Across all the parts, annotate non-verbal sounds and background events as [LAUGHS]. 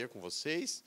prazer com vocês.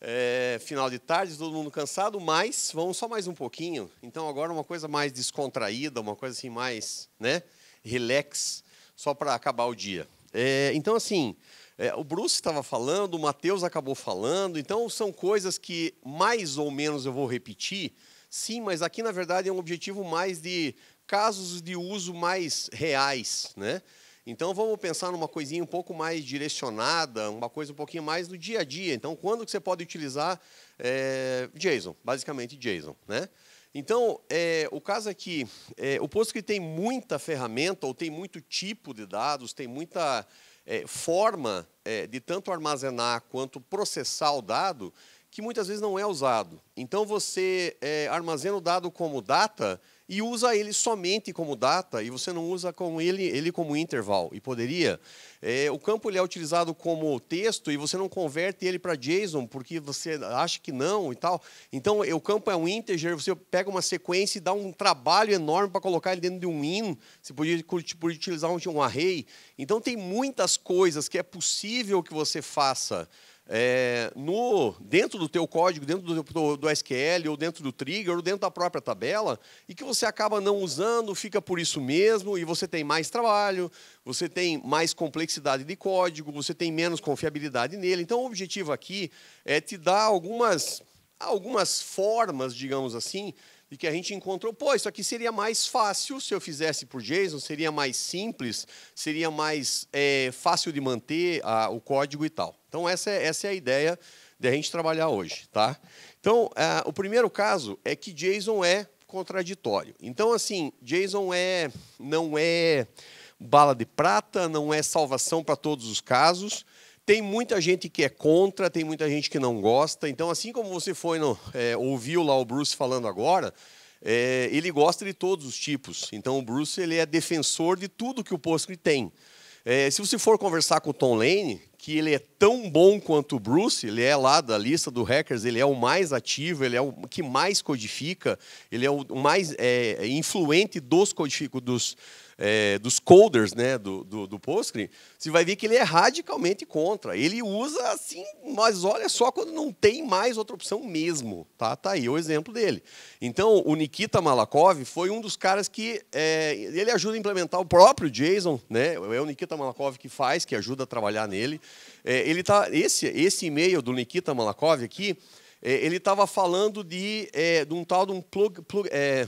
É, final de tarde, todo mundo cansado, mas vamos só mais um pouquinho. Então, agora uma coisa mais descontraída, uma coisa assim mais né, relax, só para acabar o dia. É, então, assim, é, o Bruce estava falando, o Matheus acabou falando, então são coisas que mais ou menos eu vou repetir. Sim, mas aqui, na verdade, é um objetivo mais de casos de uso mais reais, né? Então vamos pensar numa coisinha um pouco mais direcionada, uma coisa um pouquinho mais do dia a dia. Então quando que você pode utilizar é, JSON, basicamente JSON, né? Então, é, o caso aqui, é, eh, o posto que tem muita ferramenta ou tem muito tipo de dados, tem muita é, forma de tanto armazenar quanto processar o dado, que muitas vezes não é usado. Então, você armazena o dado como data e usa ele somente como data e você não usa com ele, ele como interval. E poderia. É, o campo ele é utilizado como texto e você não converte ele para JSON porque você acha que não e tal. Então, o campo é um integer, você pega uma sequência e dá um trabalho enorme para colocar ele dentro de um in. Você podia, por utilizar um, um array. Então, tem muitas coisas que é possível que você faça é, no, dentro do teu código, dentro do, do, do, SQL, ou dentro do trigger, ou dentro da própria tabela, e que você acaba não usando, fica por isso mesmo, e você tem mais trabalho, você tem mais complexidade de código, você tem menos confiabilidade nele. Então, o objetivo aqui é te dar algumas, algumas formas, digamos assim, e que a gente encontrou, pô, isso aqui seria mais fácil se eu fizesse por JSON, seria mais simples, seria mais é, fácil de manter a, o código e tal. Então, essa é, essa é a ideia de a gente trabalhar hoje. Tá? Então, a, é, o primeiro caso é que JSON é contraditório. Então, assim, JSON é, não é bala de prata, não é salvação para todos os casos, tem muita gente que é contra, tem muita gente que não gosta. Então, assim como você foi no, é, ouviu lá o Bruce falando agora, é, ele gosta de todos os tipos. Então, o Bruce ele é defensor de tudo que o Postgre tem. É, se você for conversar com o Tom Lane, que ele é tão bom quanto o Bruce, ele é lá da lista do hackers, ele é o mais ativo, ele é o que mais codifica, ele é o mais é, influente dos, codific, dos, é, dos coders né, do, do, do Postgre, você vai ver que ele é radicalmente contra. Ele usa assim, mas olha só quando não tem mais outra opção mesmo. Tá, tá aí o exemplo dele. Então, o Nikita Malakov foi um dos caras que é, ele ajuda a implementar o próprio JSON, né? É o Nikita Malakov que faz, que ajuda a trabalhar nele. É, ele tá, esse, esse e-mail do Nikita Malakov aqui, é, ele estava falando de, é, de um tal de um plug, plug, é,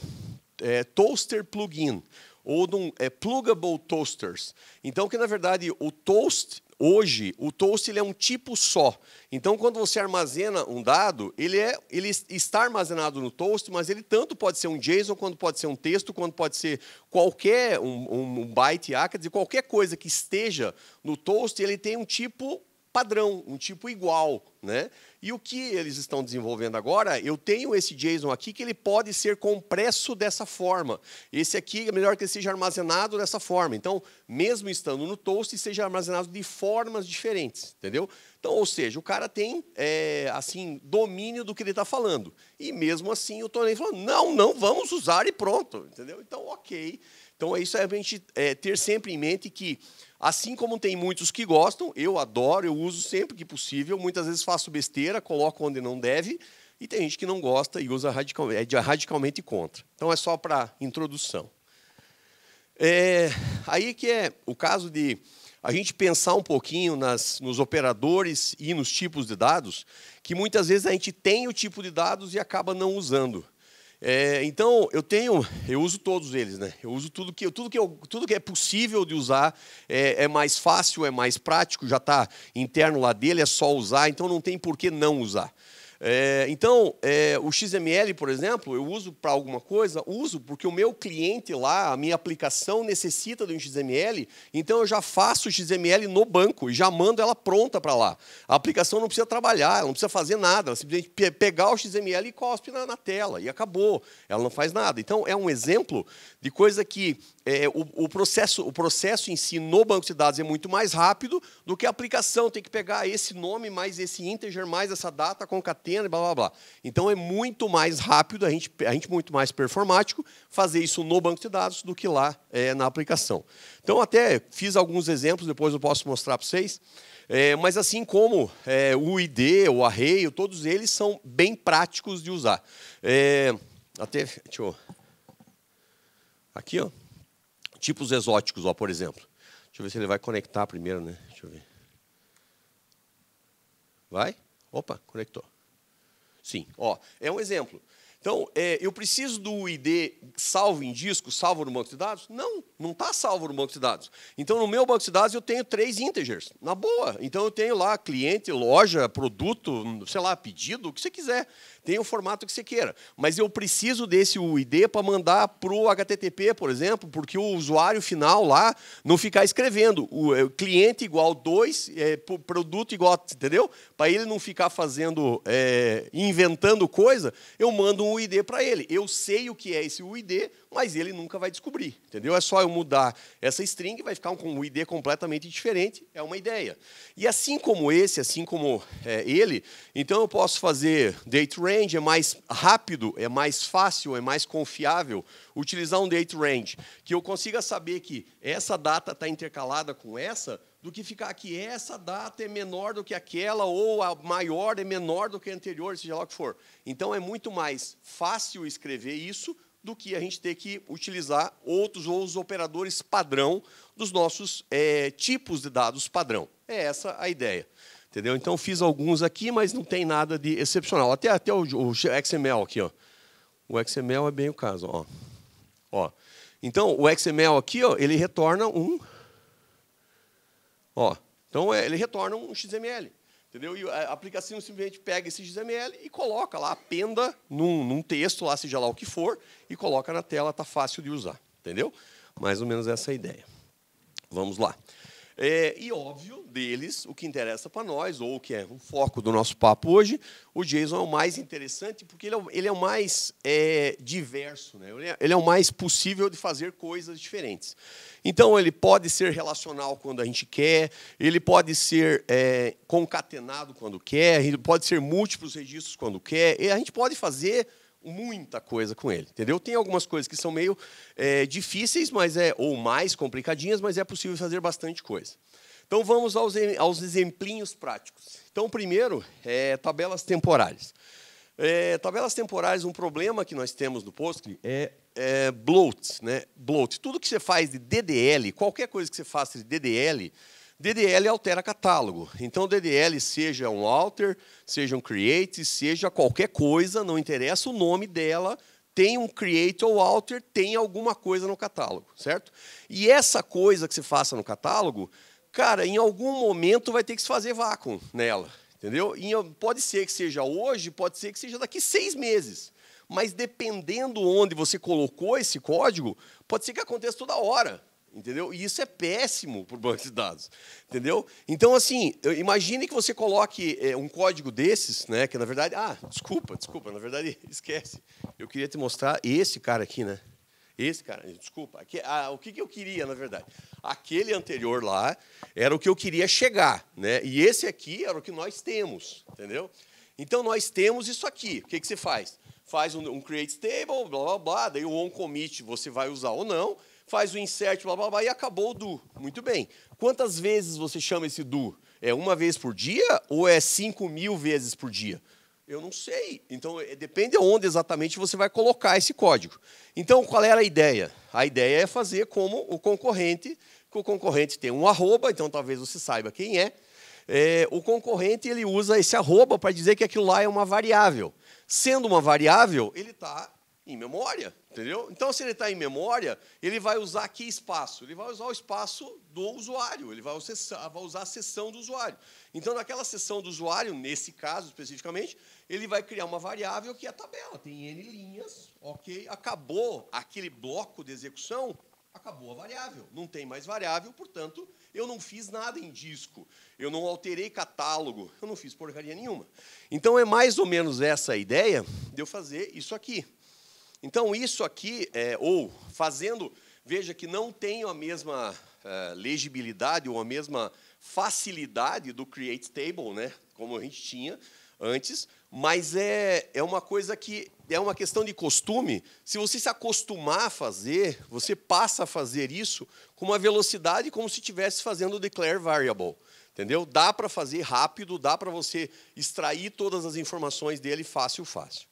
toaster plugin ou de é, pluggable toasters. Então, que na verdade o toast hoje o toast ele é um tipo só. Então, quando você armazena um dado, ele, é, ele está armazenado no toast, mas ele tanto pode ser um JSON, quanto pode ser um texto, quanto pode ser qualquer um, um byte, ACADS, qualquer coisa que esteja no toast, ele tem um tipo padrão, um tipo igual, né? E o que eles estão desenvolvendo agora, eu tenho esse JSON aqui que ele pode ser compresso dessa forma. Esse aqui é melhor que ele seja armazenado dessa forma. Então, mesmo estando no Toast, seja armazenado de formas diferentes, entendeu? Então, ou seja, o cara tem é, assim domínio do que ele está falando. E mesmo assim, o Tony falou: não, não vamos usar e pronto, entendeu? Então, ok. Então, é isso é a gente é, ter sempre em mente que Assim como tem muitos que gostam, eu adoro, eu uso sempre que possível, muitas vezes faço besteira, coloco onde não deve, e tem gente que não gosta e usa radical, é radicalmente contra. Então é só para introdução. É, aí que é o caso de a gente pensar um pouquinho nas, nos operadores e nos tipos de dados, que muitas vezes a gente tem o tipo de dados e acaba não usando. É, então eu tenho, eu uso todos eles, né? Eu uso tudo que, tudo que, eu, tudo que é possível de usar é, é mais fácil, é mais prático, já está interno lá dele, é só usar, então não tem por que não usar. É, então, é, o XML, por exemplo, eu uso para alguma coisa, uso porque o meu cliente lá, a minha aplicação necessita de um XML, então eu já faço o XML no banco e já mando ela pronta para lá. A aplicação não precisa trabalhar, ela não precisa fazer nada, ela simplesmente pegar o XML e cospe na, na tela e acabou, ela não faz nada. Então, é um exemplo de coisa que é, o, o, processo, o processo em si no banco de dados é muito mais rápido do que a aplicação. Tem que pegar esse nome, mais esse integer, mais essa data, concatena, blá, blá, blá. Então, é muito mais rápido, a gente, a gente muito mais performático fazer isso no banco de dados do que lá é, na aplicação. Então, até fiz alguns exemplos, depois eu posso mostrar para vocês. É, mas assim como é, o ID, o array, todos eles são bem práticos de usar. É, até, deixa eu... Aqui, ó tipos exóticos, ó, por exemplo. Deixa eu ver se ele vai conectar primeiro, né? Deixa eu ver. Vai? Opa, conectou. Sim, ó, é um exemplo. Então, é, eu preciso do ID salvo em disco, salvo no banco de dados? Não, não está salvo no banco de dados. Então, no meu banco de dados, eu tenho três integers, na boa. Então, eu tenho lá cliente, loja, produto, sei lá, pedido, o que você quiser. Tem o formato que você queira. Mas eu preciso desse UID para mandar para o HTTP, por exemplo, porque o usuário final lá não ficar escrevendo o, é, cliente igual 2, é, produto igual, entendeu? Para ele não ficar fazendo, é, inventando coisa, eu mando um ID para ele. Eu sei o que é esse UID, mas ele nunca vai descobrir, entendeu? É só eu mudar essa string, vai ficar um ID completamente diferente, é uma ideia. E assim como esse, assim como é, ele, então eu posso fazer date range, é mais rápido, é mais fácil, é mais confiável utilizar um date range, que eu consiga saber que essa data está intercalada com essa, do que ficar aqui. Essa data é menor do que aquela, ou a maior é menor do que a anterior, seja lá o que for. Então é muito mais fácil escrever isso do que a gente ter que utilizar outros ou os operadores padrão dos nossos é, tipos de dados padrão. É essa a ideia. Entendeu? Então fiz alguns aqui, mas não tem nada de excepcional. Até, até o, o XML aqui, ó. O XML é bem o caso, ó. Ó. Então, o XML aqui, ó, ele retorna um Ó, então é, ele retorna um XML. Entendeu? E a aplicação simplesmente pega esse XML e coloca lá, penda num, num, texto lá, seja lá o que for, e coloca na tela, está fácil de usar. Entendeu? Mais ou menos essa é a ideia. Vamos lá. É, e óbvio, deles, o que interessa para nós, ou o que é o foco do nosso papo hoje, o Jason é o mais interessante porque ele é o, ele é o mais é, diverso, né? Ele é, ele, é, o mais possível de fazer coisas diferentes. Então, ele pode ser relacional quando a gente quer, ele pode ser é, concatenado quando quer, ele pode ser múltiplos registros quando quer, e a gente pode fazer muita coisa com ele, entendeu? Tem algumas coisas que são meio é, difíceis, mas é ou mais complicadinhas, mas é possível fazer bastante coisa. Então vamos aos, aos exemplinhos práticos. Então primeiro é, tabelas temporárias. É, tabelas temporárias, um problema que nós temos no Postgre é, é bloat, né? Bloat. Tudo que você faz de DDL, qualquer coisa que você faça de DDL, DDL altera catálogo. Então, DDL seja um alter, seja um create, seja qualquer coisa, não interessa o nome dela, tem um create ou alter, tem alguma coisa no catálogo, certo? E essa coisa que se faça no catálogo, cara, em algum momento vai ter que se fazer vácuo nela, entendeu? E pode ser que seja hoje, pode ser que seja daqui seis meses. Mas dependendo onde você colocou esse código, pode ser que aconteça toda hora, entendeu? E isso é péssimo para o banco de dados, entendeu? Então, assim, imagine que você coloque é, um código desses, né? Que na verdade, ah, desculpa, desculpa, na verdade [LAUGHS] esquece. Eu queria te mostrar esse cara aqui, né? Esse cara, desculpa, aqui, ah, o que, que eu queria, na verdade? Aquele anterior lá era o que eu queria chegar, né? E esse aqui era o que nós temos, entendeu? Então nós temos isso aqui. O que, que você faz? Faz um, um create table, blá blá blá, daí o on commit você vai usar ou não, faz o insert, blá blá blá, e acabou o do. Muito bem. Quantas vezes você chama esse do? É uma vez por dia ou é 5 mil vezes por dia? Eu não sei. Então, é, depende onde exatamente você vai colocar esse código. Então, qual era a ideia? A ideia é fazer como o concorrente, que o concorrente tem um arroba, então talvez você saiba quem é. é o concorrente ele usa esse arroba para dizer que aquilo lá é uma variável. Sendo uma variável, ele está em memória, entendeu? Então, se ele está em memória, ele vai usar que espaço? Ele vai usar o espaço do usuário, ele vai usar a sessão do usuário. Então, naquela sessão do usuário, nesse caso especificamente, ele vai criar uma variável que é a tabela. Tem N linhas, ok? Acabou aquele bloco de execução, acabou a variável. Não tem mais variável, portanto, eu não fiz nada em disco. Eu não alterei catálogo. Eu não fiz porcaria nenhuma. Então, é mais ou menos essa a ideia de eu fazer isso aqui. Então, isso aqui, é, ou fazendo, veja que não tenho a mesma é, legibilidade ou a mesma facilidade do Create Table, né, como a gente tinha antes, mas é, é uma coisa que é uma questão de costume. Se você se acostumar a fazer, você passa a fazer isso com uma velocidade como se estivesse fazendo o declare variable. Entendeu? Dá para fazer rápido, dá para você extrair todas as informações dele fácil, fácil.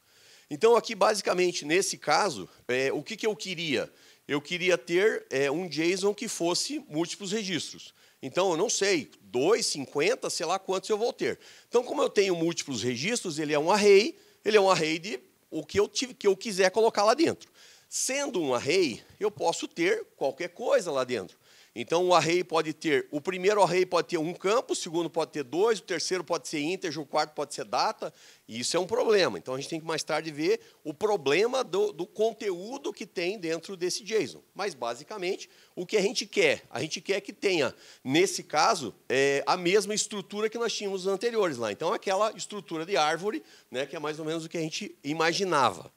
Então, aqui, basicamente, nesse caso, é, o que, que eu queria? Eu queria ter é, um JSON que fosse múltiplos registros. Então, eu não sei, 2, 50, sei lá quantos eu vou ter. Então, como eu tenho múltiplos registros, ele é um array, ele é um array de o que eu, tive, que eu quiser colocar lá dentro. Sendo um array, eu posso ter qualquer coisa lá dentro. Então o array pode ter, o primeiro array pode ter um campo, o segundo pode ter dois, o terceiro pode ser integer, o quarto pode ser data, e isso é um problema. Então a gente tem que mais tarde ver o problema do, do conteúdo que tem dentro desse JSON. Mas basicamente o que a gente quer, a gente quer que tenha, nesse caso, é, a mesma estrutura que nós tínhamos anteriores lá. Então aquela estrutura de árvore, né, que é mais ou menos o que a gente imaginava.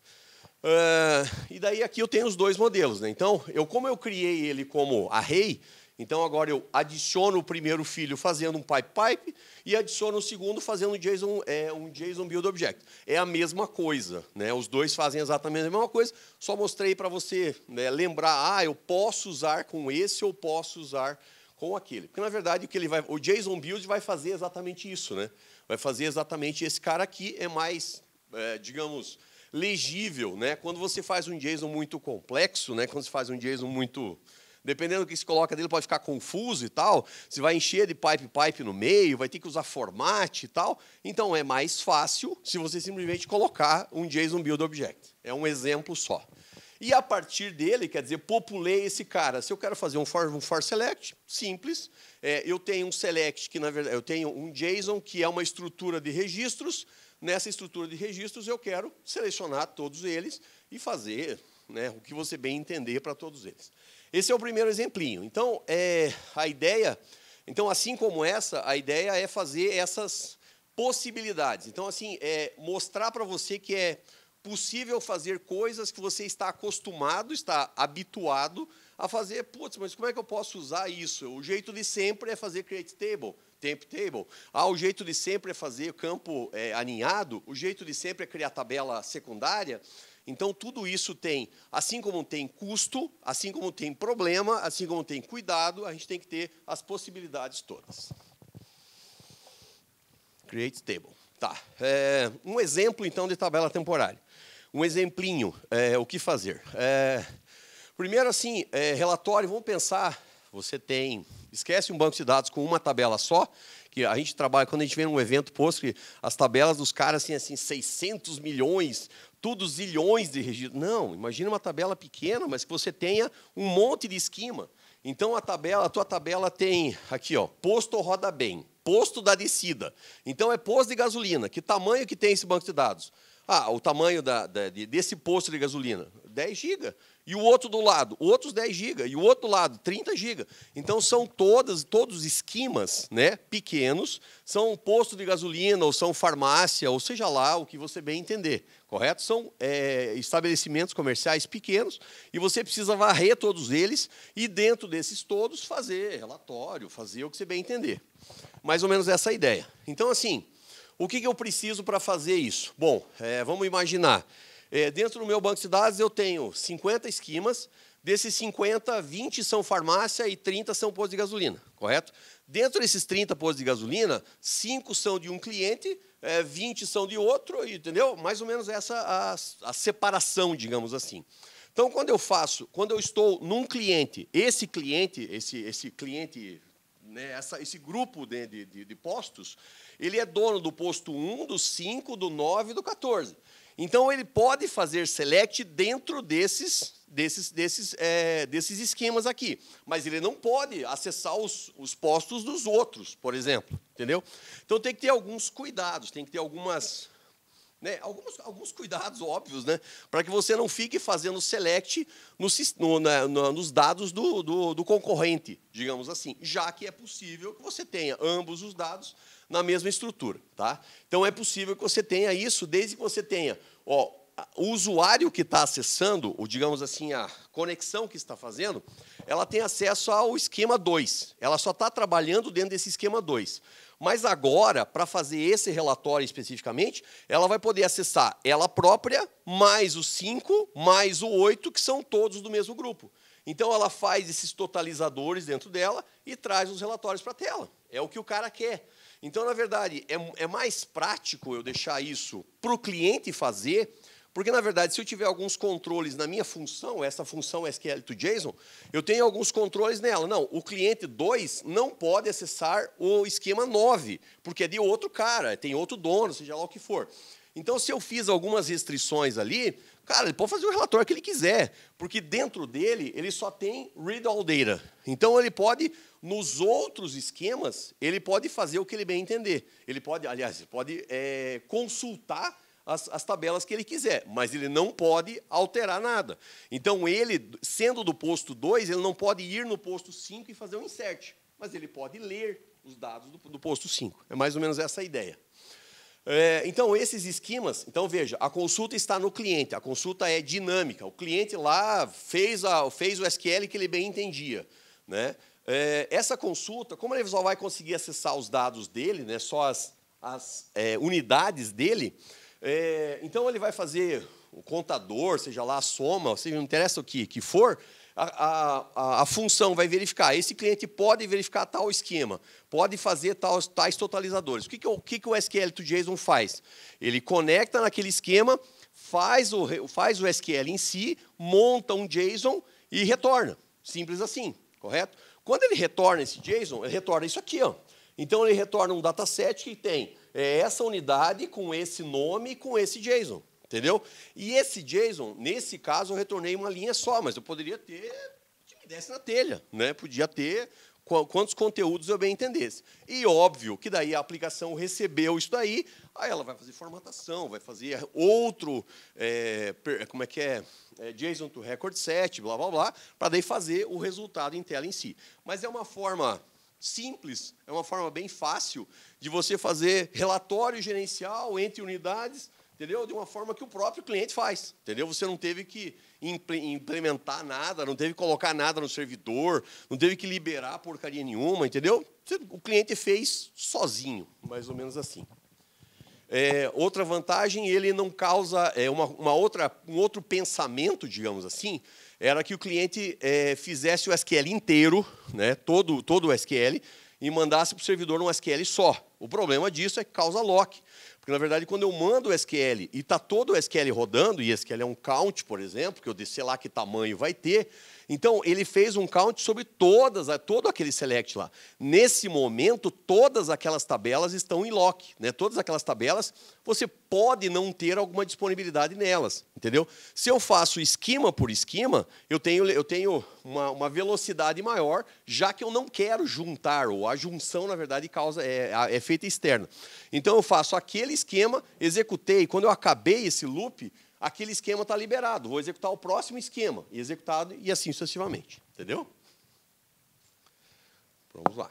Uh, e daí aqui eu tenho os dois modelos. Né? Então, eu, como eu criei ele como array, então agora eu adiciono o primeiro filho fazendo um pipe pipe e adiciono o segundo fazendo um JSON, é, um JSON build object. É a mesma coisa, né? Os dois fazem exatamente a mesma coisa. Só mostrei para você né, lembrar, ah, eu posso usar com esse ou posso usar com aquele. Porque na verdade o que ele vai, o JSON build vai fazer exatamente isso, né? Vai fazer exatamente esse cara aqui é mais, é, digamos, legível, né? Quando você faz um JSON muito complexo, né? Quando você faz um JSON muito dependendo do que se coloca dele, pode ficar confuso e tal. Você vai encher de pipe pipe no meio, vai ter que usar format e tal. Então é mais fácil se você simplesmente colocar um JSON build object. É um exemplo só. E a partir dele, quer dizer, populei esse cara. Se eu quero fazer um for, um for select, simples, é, eu tenho um select que, na verdade, eu tenho um JSON que é uma estrutura de registros, Nessa estrutura de registros, eu quero selecionar todos eles e fazer né, o que você bem entender para todos eles. Esse é o primeiro exemplinho. Então, é, a ideia, então assim como essa, a ideia é fazer essas possibilidades. Então, assim, é mostrar para você que é possível fazer coisas que você está acostumado, está habituado a fazer. Putz, mas como é que eu posso usar isso? O jeito de sempre é fazer create table timetable. Ah, o jeito de sempre é fazer campo é, aninhado, o jeito de sempre é criar tabela secundária. Então, tudo isso tem, assim como tem custo, assim como tem problema, assim como tem cuidado, a gente tem que ter as possibilidades todas. Create table. Tá. É, um exemplo, então, de tabela temporária. Um exemplinho, é, o que fazer. É, primeiro, assim, é, relatório, vamos pensar, você tem Esquece um banco de dados com uma tabela só, que a gente trabalha, quando a gente vem num evento posto, que as tabelas dos caras, assim, assim, 600 milhões, tudo zilhões de registros. Não, imagina uma tabela pequena, mas que você tenha um monte de esquema. Então, a tabela, a tua tabela tem, aqui, ó, posto roda bem, posto da descida. Então, é posto de gasolina. Que tamanho que tem esse banco de dados? Ah, o tamanho da, da, desse posto de gasolina, 10 giga e o outro do lado, outros 10 GB, e o outro lado, 30 GB. Então são todas, todos esquemas, né, pequenos, são um posto de gasolina, ou são farmácia, ou seja lá, o que você bem entender. Correto? São é, estabelecimentos comerciais pequenos e você precisa varrer todos eles e, dentro desses todos, fazer relatório, fazer o que você bem entender. Mais ou menos essa é a ideia. Então, assim, o que, que eu preciso para fazer isso? Bom, é, vamos imaginar. É, dentro do meu banco de dados eu tenho 50 esquemas. desses 50, 20 são farmácia e 30 são postos de gasolina, correto? Dentro desses 30 postos de gasolina, 5 são de um cliente, é, 20 são de outro, entendeu? Mais ou menos essa a, a separação, digamos assim. Então, quando eu faço, quando eu estou num cliente, esse cliente, esse, esse cliente, né, essa, esse grupo de, de, de postos, ele é dono do posto 1, do 5, do 9 e do 14. Então ele pode fazer select dentro desses desses, desses, é, desses esquemas aqui. Mas ele não pode acessar os, os postos dos outros, por exemplo. Entendeu? Então tem que ter alguns cuidados, tem que ter algumas. Né, alguns, alguns cuidados óbvios, né? Para que você não fique fazendo select no, no, nos dados do, do, do concorrente, digamos assim, já que é possível que você tenha ambos os dados na mesma estrutura. Tá? Então é possível que você tenha isso desde que você tenha ó, o usuário que está acessando, ou digamos assim, a conexão que está fazendo, ela tem acesso ao esquema 2. Ela só está trabalhando dentro desse esquema 2. Mas agora, para fazer esse relatório especificamente, ela vai poder acessar ela própria, mais o 5, mais o 8, que são todos do mesmo grupo. Então ela faz esses totalizadores dentro dela e traz os relatórios para a tela. É o que o cara quer. Então, na verdade, é, é mais prático eu deixar isso para o cliente fazer, porque, na verdade, se eu tiver alguns controles na minha função, essa função SQL to JSON, eu tenho alguns controles nela. Não, o cliente 2 não pode acessar o esquema 9, porque é de outro cara, tem outro dono, seja lá o que for. Então, se eu fiz algumas restrições ali, cara, ele pode fazer o relatório que ele quiser, porque dentro dele ele só tem read all data. Então, ele pode nos outros esquemas, ele pode fazer o que ele bem entender. Ele pode, aliás, pode é, consultar as, as, tabelas que ele quiser, mas ele não pode alterar nada. Então, ele, sendo do posto 2, ele não pode ir no posto 5 e fazer um insert, mas ele pode ler os dados do, do posto 5. É mais ou menos essa a ideia. É, então, esses esquemas, então veja, a consulta está no cliente, a consulta é dinâmica. O cliente lá fez, a, fez o SQL que ele bem entendia. Né? É, essa consulta, como ele só vai conseguir acessar os dados dele, né, só as, as é, unidades dele, é, então ele vai fazer o contador, seja lá a soma, seja, não interessa o que, que for, a, a, a, função vai verificar. Esse cliente pode verificar tal esquema, pode fazer tal, tais totalizadores. O que, que, o, que, que o SQL to JSON faz? Ele conecta naquele esquema, faz o, faz o SQL em si, monta um JSON e retorna. Simples assim, correto? Quando ele retorna esse JSON, ele retorna isso aqui. Ó. Então, ele retorna um dataset que tem é, essa unidade com esse nome e com esse JSON. Entendeu? E esse JSON, nesse caso, eu retornei uma linha só, mas eu poderia ter que me desse na telha. Né? Podia ter quantos conteúdos eu bem entendesse. E óbvio que daí a aplicação recebeu isso daí, aí ela vai fazer formatação, vai fazer outro, é, como é que é, é, JSON to record set, blá blá blá, para daí fazer o resultado em tela em si. Mas é uma forma simples, é uma forma bem fácil de você fazer relatório gerencial entre unidades entendeu? De uma forma que o próprio cliente faz, entendeu? Você não teve que implementar nada, não teve que colocar nada no servidor, não teve que liberar porcaria nenhuma, entendeu? O cliente fez sozinho, mais ou menos assim. É, outra vantagem, ele não causa é, uma, uma, outra, um outro pensamento, digamos assim, era que o cliente é, fizesse o SQL inteiro, né, todo, todo o SQL, e mandasse para o servidor um SQL só. O problema disso é que causa lock. Porque, na verdade, quando eu mando o SQL e está todo o SQL rodando, e SQL é um count, por exemplo, que eu disse, sei lá que tamanho vai ter, então, ele fez um count sobre todas, todo aquele select lá. Nesse momento, todas aquelas tabelas estão em lock. Né? Todas aquelas tabelas, você pode não ter alguma disponibilidade nelas, entendeu? Se eu faço esquema por esquema, eu tenho, eu tenho uma, uma velocidade maior, já que eu não quero juntar, ou a junção, na verdade, causa é, é feita externa. Então, eu faço aquele esquema, executei, quando eu acabei esse loop aquele esquema está liberado, vou executar o próximo esquema, e executado, e assim sucessivamente. Entendeu? Vamos lá.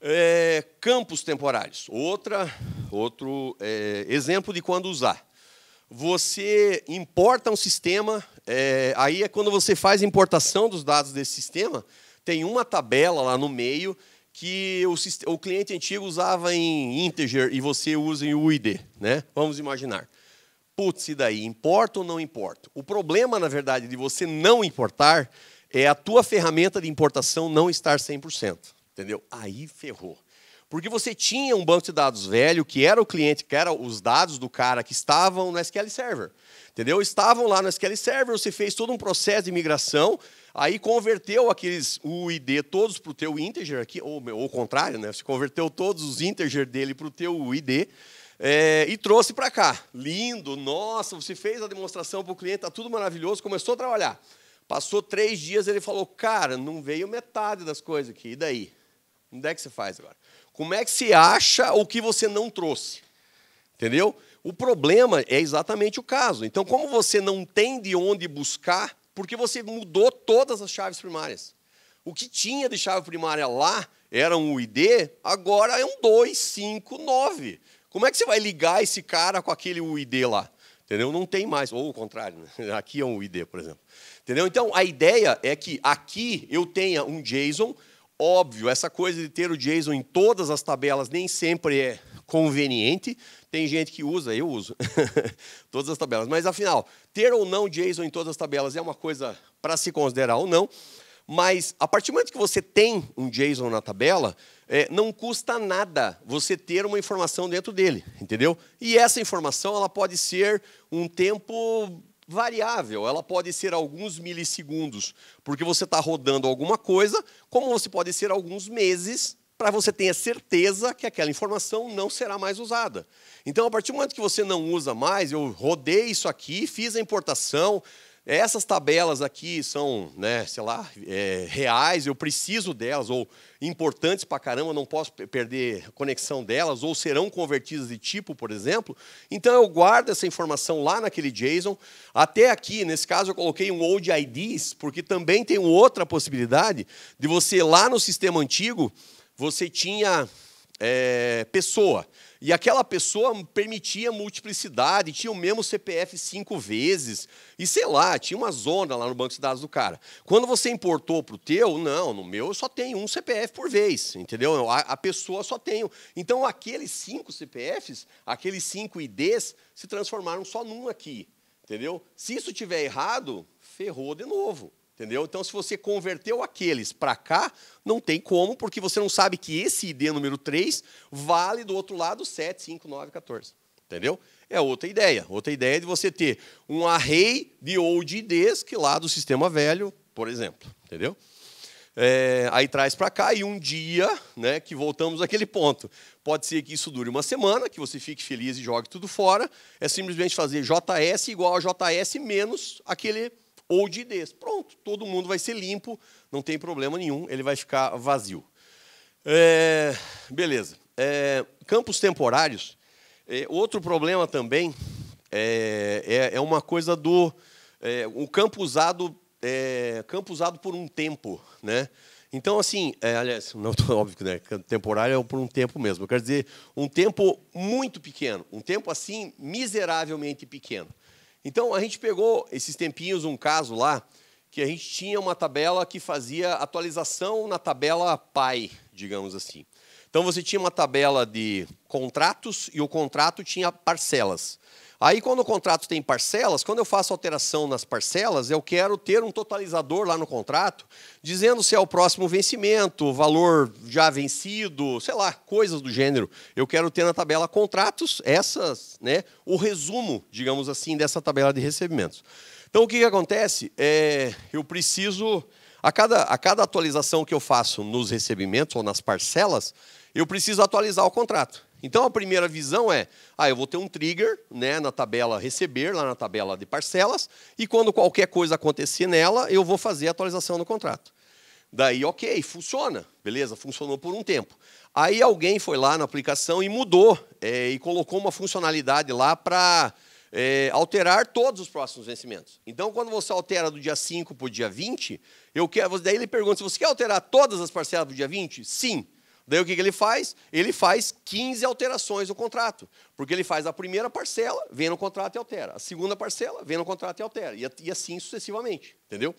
É, campos temporários. Outra, outro é, exemplo de quando usar. Você importa um sistema, é, aí é quando você faz a importação dos dados desse sistema, tem uma tabela lá no meio que o, o cliente antigo usava em integer e você usa em UID. Né? Vamos imaginar putz, e daí? Importa ou não importa? O problema, na verdade, de você não importar é a tua ferramenta de importação não estar 100%, entendeu? Aí ferrou. Porque você tinha um banco de dados velho, que era o cliente, que eram os dados do cara que estavam no SQL Server. Entendeu? Estavam lá no SQL Server, você fez todo um processo de migração, aí converteu aqueles UID todos para o teu integer aqui, ou, ou o contrário, né? Você converteu todos os integer dele para o teu UID, é, e trouxe para cá. Lindo, nossa, você fez a demonstração para o cliente, está tudo maravilhoso, começou a trabalhar. Passou três dias, ele falou, cara, não veio metade das coisas aqui, e daí? Onde é que você faz agora? Como é que se acha o que você não trouxe? Entendeu? O problema é exatamente o caso. Então, como você não tem de onde buscar, porque você mudou todas as chaves primárias. O que tinha de chave primária lá era um ID, agora é um 2, 5, 9. Como é que você vai ligar esse cara com aquele UID lá? Entendeu? Não tem mais. Ou o contrário, né? [LAUGHS] aqui é um UID, por exemplo. Entendeu? Então, a ideia é que aqui eu tenha um JSON. Óbvio, essa coisa de ter o JSON em todas as tabelas nem sempre é conveniente. Tem gente que usa, eu uso, [LAUGHS] todas as tabelas. Mas, afinal, ter ou não JSON em todas as tabelas é uma coisa para se considerar ou não. Mas a partir do momento que você tem um JSON na tabela, é, não custa nada você ter uma informação dentro dele, entendeu? E essa informação ela pode ser um tempo variável, ela pode ser alguns milissegundos, porque você está rodando alguma coisa, como você pode ser alguns meses para você ter a certeza que aquela informação não será mais usada. Então, a partir do momento que você não usa mais, eu rodei isso aqui, fiz a importação, essas tabelas aqui são, né, sei lá, é, reais, eu preciso delas, ou importantes para caramba, não posso perder conexão delas, ou serão convertidas de tipo, por exemplo. Então eu guardo essa informação lá naquele JSON. Até aqui, nesse caso, eu coloquei um old IDs, porque também tem outra possibilidade de você, lá no sistema antigo, você tinha é, pessoa. E aquela pessoa permitia multiplicidade, tinha o mesmo CPF cinco vezes. E sei lá, tinha uma zona lá no banco de dados do cara. Quando você importou para o teu, não, no meu eu só tenho um CPF por vez, entendeu? A, a pessoa só tem. Então aqueles cinco CPFs, aqueles cinco IDs, se transformaram só num aqui, entendeu? Se isso tiver errado, ferrou de novo. Entendeu? Então, se você converteu aqueles para cá, não tem como, porque você não sabe que esse ID número 3 vale do outro lado 7, 5, 9, 14. Entendeu? É outra ideia. Outra ideia é de você ter um array de old IDs, que lá do sistema velho, por exemplo. Entendeu? É, aí traz para cá e um dia, né, que voltamos àquele ponto. Pode ser que isso dure uma semana, que você fique feliz e jogue tudo fora. É simplesmente fazer JS igual a JS menos aquele ou de idez. Pronto, todo mundo vai ser limpo, não tem problema nenhum, ele vai ficar vazio. É, beleza. É, campos temporários. É, outro problema também é, é, é uma coisa do é, o campo usado é, campo usado por um tempo, né? Então, assim, é, aliás, [LAUGHS] não óbvio, né? Temporário é por um tempo mesmo. Eu quero dizer, um tempo muito pequeno, um tempo assim miseravelmente pequeno. Então a gente pegou esses tempinhos um caso lá que a gente tinha uma tabela que fazia atualização na tabela pai, digamos assim. Então você tinha uma tabela de contratos e o contrato tinha parcelas. Aí, quando o contrato tem parcelas, quando eu faço alteração nas parcelas, eu quero ter um totalizador lá no contrato, dizendo se é o próximo vencimento, valor já vencido, sei lá, coisas do gênero. Eu quero ter na tabela contratos, essas, né, o resumo, digamos assim, dessa tabela de recebimentos. Então, o que, que acontece? É, eu preciso, a cada, a cada atualização que eu faço nos recebimentos ou nas parcelas, eu preciso atualizar o contrato. Então a primeira visão é, ah, eu vou ter um trigger né, na tabela receber, lá na tabela de parcelas, e quando qualquer coisa acontecer nela, eu vou fazer a atualização do contrato. Daí, ok, funciona, beleza, funcionou por um tempo. Aí alguém foi lá na aplicação e mudou é, e colocou uma funcionalidade lá para é, alterar todos os próximos vencimentos. Então, quando você altera do dia 5 para o dia 20, eu quero, daí ele pergunta se você quer alterar todas as parcelas do dia 20? Sim. Daí o que, que ele faz? Ele faz 15 alterações no contrato. Porque ele faz a primeira parcela, vem no contrato e altera. A segunda parcela, vem no contrato e altera. E, assim sucessivamente. Entendeu?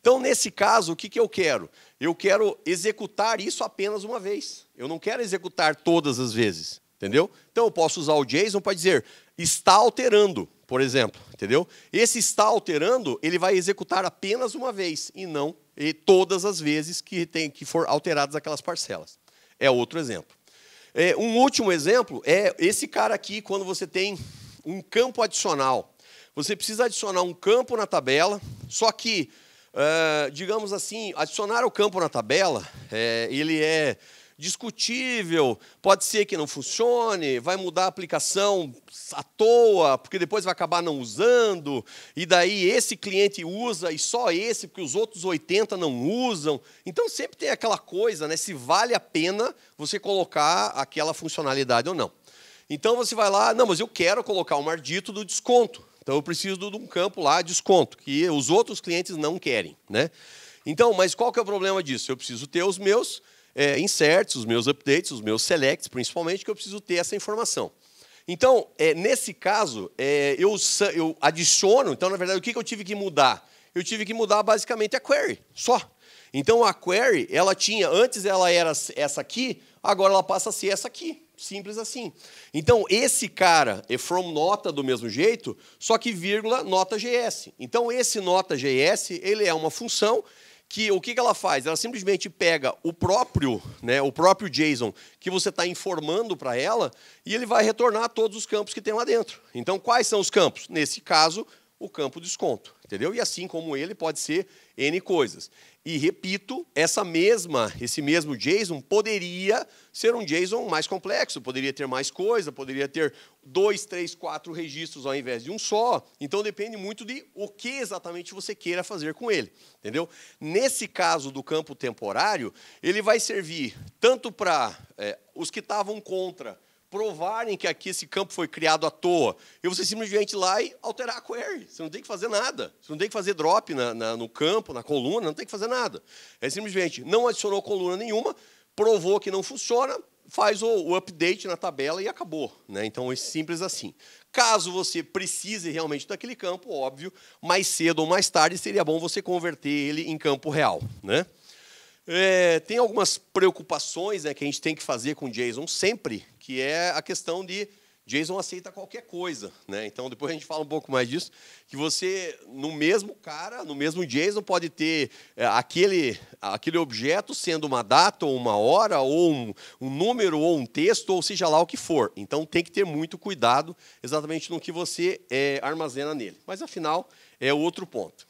Então, nesse caso, o que, que eu quero? Eu quero executar isso apenas uma vez. Eu não quero executar todas as vezes. Entendeu? Então, eu posso usar o JSON para dizer está alterando, por exemplo. Entendeu? Esse está alterando, ele vai executar apenas uma vez e não e todas as vezes que, tem, que for alteradas aquelas parcelas é outro exemplo. É, um último exemplo é esse cara aqui, quando você tem um campo adicional. Você precisa adicionar um campo na tabela, só que, eh, digamos assim, adicionar o campo na tabela, é, ele é discutível, pode ser que não funcione, vai mudar a aplicação à toa, porque depois vai acabar não usando, e daí esse cliente usa e só esse, porque os outros 80 não usam. Então sempre tem aquela coisa, né, se vale a pena você colocar aquela funcionalidade ou não. Então você vai lá, não, mas eu quero colocar o um mardito do desconto. Então eu preciso de um campo lá, desconto, que os outros clientes não querem, né? Então, mas qual que é o problema disso? Eu preciso ter os meus é, inserts, os meus updates, os meus selects, principalmente, que eu preciso ter essa informação. Então, é, nesse caso, é, eu, eu, adiciono. Então, na verdade, o que, que eu tive que mudar? Eu tive que mudar basicamente a query, só. Então, a query, ela tinha, antes ela era essa aqui, agora ela passa a ser essa aqui. Simples assim. Então, esse cara é from nota do mesmo jeito, só que vírgula nota GS. Então, esse nota GS, ele é uma função que o que, ela faz? Ela simplesmente pega o próprio, né, o próprio JSON que você está informando para ela e ele vai retornar todos os campos que tem lá dentro. Então, quais são os campos? Nesse caso, o campo desconto, entendeu? E assim como ele pode ser n coisas. E repito, essa mesma, esse mesmo JSON poderia ser um JSON mais complexo, poderia ter mais coisa, poderia ter dois, três, quatro registros ao invés de um só. Então depende muito de o que exatamente você queira fazer com ele, entendeu? Nesse caso do campo temporário, ele vai servir tanto para é, eh, os que estavam contra provarem que aqui esse campo foi criado à toa. E você simplesmente ir lá e alterar a query. Você não tem que fazer nada. Você não tem que fazer drop na, na, no campo, na coluna, não tem que fazer nada. É simplesmente não adicionou coluna nenhuma, provou que não funciona, faz o, o update na tabela e acabou. Né? Então é simples assim. Caso você precise realmente daquele campo, óbvio, mais cedo ou mais tarde seria bom você converter ele em campo real. Né? É, tem algumas preocupações né, que a gente tem que fazer com JSON sempre, que é a questão de JSON aceita qualquer coisa. Né? Então, depois a gente fala um pouco mais disso, que você, no mesmo cara, no mesmo JSON, pode ter é, aquele, aquele objeto sendo uma data, ou uma hora, ou um, um, número, ou um texto, ou seja lá o que for. Então, tem que ter muito cuidado exatamente no que você é, armazena nele. Mas, afinal, é outro ponto.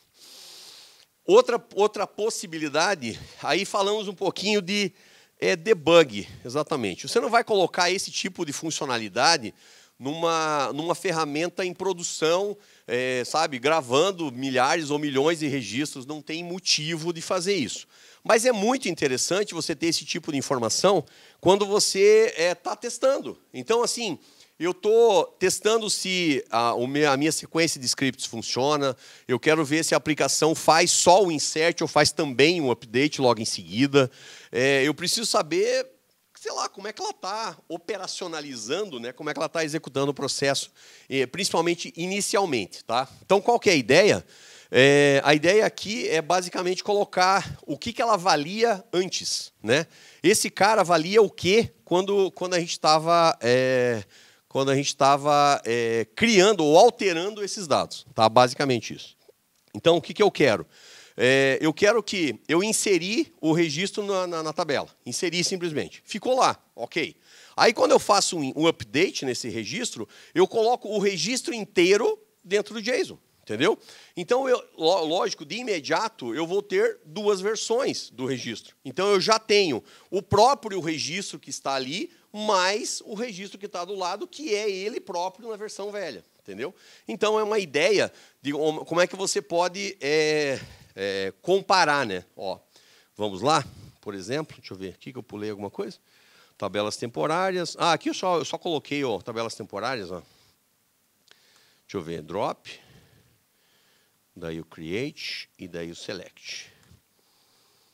Outra, outra possibilidade, aí falamos um pouquinho de é, debug, exatamente. Você não vai colocar esse tipo de funcionalidade numa, numa ferramenta em produção, é, sabe, gravando milhares ou milhões de registros, não tem motivo de fazer isso. Mas é muito interessante você ter esse tipo de informação quando você está é, tá testando. Então, assim, eu estou testando se a, ah, a, minha sequência de scripts funciona. Eu quero ver se a aplicação faz só o insert ou faz também um update logo em seguida. É, eu preciso saber, sei lá, como é que ela está operacionalizando, né? como é que ela está executando o processo, principalmente inicialmente. Tá? Então, qual que é a ideia? É, a ideia aqui é basicamente colocar o que, que ela avalia antes. Né? Esse cara avalia o que quando, quando a gente estava... É, quando a gente estava é, criando ou alterando esses dados. Tá? Basicamente isso. Então, o que, que eu quero? É, eu quero que eu inseri o registro na, na, na, tabela. Inseri simplesmente. Ficou lá, ok. Aí, quando eu faço um, um update nesse registro, eu coloco o registro inteiro dentro do JSON. Entendeu? Então, eu, lógico, de imediato eu vou ter duas versões do registro. Então, eu já tenho o próprio registro que está ali, mais o registro que está do lado, que é ele próprio na versão velha. Entendeu? Então é uma ideia de como é que você pode é, é, comparar, né? Ó, vamos lá, por exemplo, deixa eu ver aqui que eu pulei alguma coisa. Tabelas temporárias. Ah, aqui eu só, eu só coloquei ó, tabelas temporárias. Ó. Deixa eu ver, drop. Daí o create e daí o select.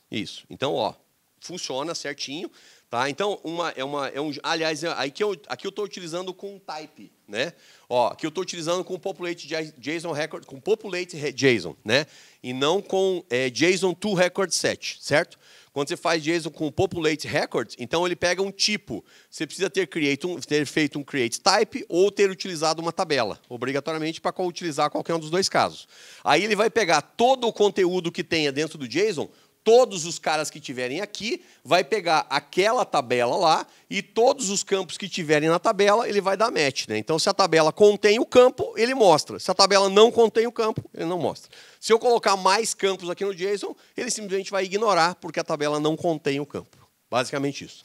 Isso. Então, ó, funciona certinho. Tá? Então, uma, é uma, é um, aliás, é aqui eu estou utilizando com type, né? Ó, aqui eu estou utilizando com populate JSON record, com populate JSON, né? E não com é, JSON to record set, certo? Quando você faz JSON com populate record, então ele pega um tipo. Você precisa ter, create um, ter feito um create type ou ter utilizado uma tabela, obrigatoriamente para utilizar qualquer um dos dois casos. Aí ele vai pegar todo o conteúdo que tenha dentro do JSON todos os caras que tiverem aqui, vai pegar aquela tabela lá e todos os campos que tiverem na tabela, ele vai dar match. Né? Então, se a tabela contém o campo, ele mostra. Se a tabela não contém o campo, ele não mostra. Se eu colocar mais campos aqui no JSON, ele simplesmente vai ignorar, porque a tabela não contém o campo. Basicamente isso.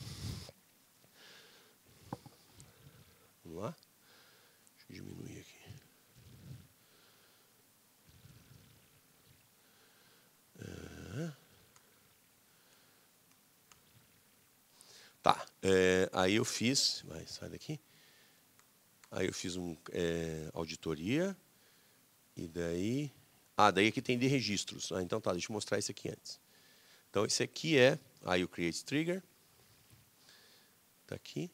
É, aí eu fiz, vai, sai daqui. Aí eu fiz uma é, auditoria, e daí. Ah, daí aqui tem de registros. Ah, então tá, deixa eu mostrar isso aqui antes. Então esse aqui é. Aí o Create Trigger. tá aqui.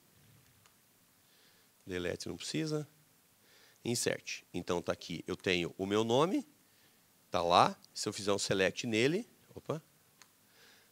Delete não precisa. Insert. Então tá aqui. Eu tenho o meu nome. tá lá. Se eu fizer um select nele. Opa,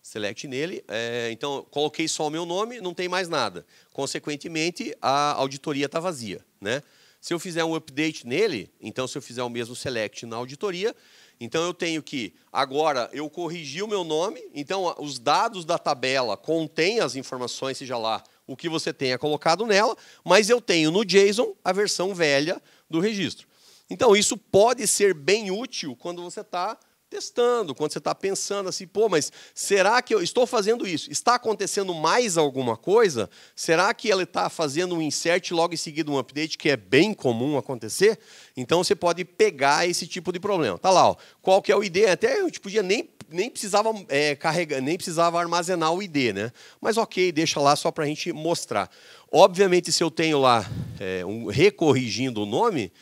select nele. É, então, coloquei só o meu nome, não tem mais nada. Consequentemente, a auditoria está vazia. Né? Se eu fizer um update nele, então, se eu fizer o mesmo select na auditoria, então eu tenho que, agora, eu corrigi o meu nome, então os dados da tabela contêm as informações, seja lá o que você tenha colocado nela, mas eu tenho no JSON a versão velha do registro. Então, isso pode ser bem útil quando você está testando, quando você está pensando assim, pô, mas será que eu estou fazendo isso? Está acontecendo mais alguma coisa? Será que ela está fazendo um insert logo em seguida um update, que é bem comum acontecer? Então você pode pegar esse tipo de problema. Tá lá, ó, qual que é o ID? Até eu podia nem nem precisava é, carregar, nem precisava armazenar o ID, né? Mas ok, deixa lá só para a gente mostrar. Obviamente, se eu tenho lá é, um, recorrigindo o nome,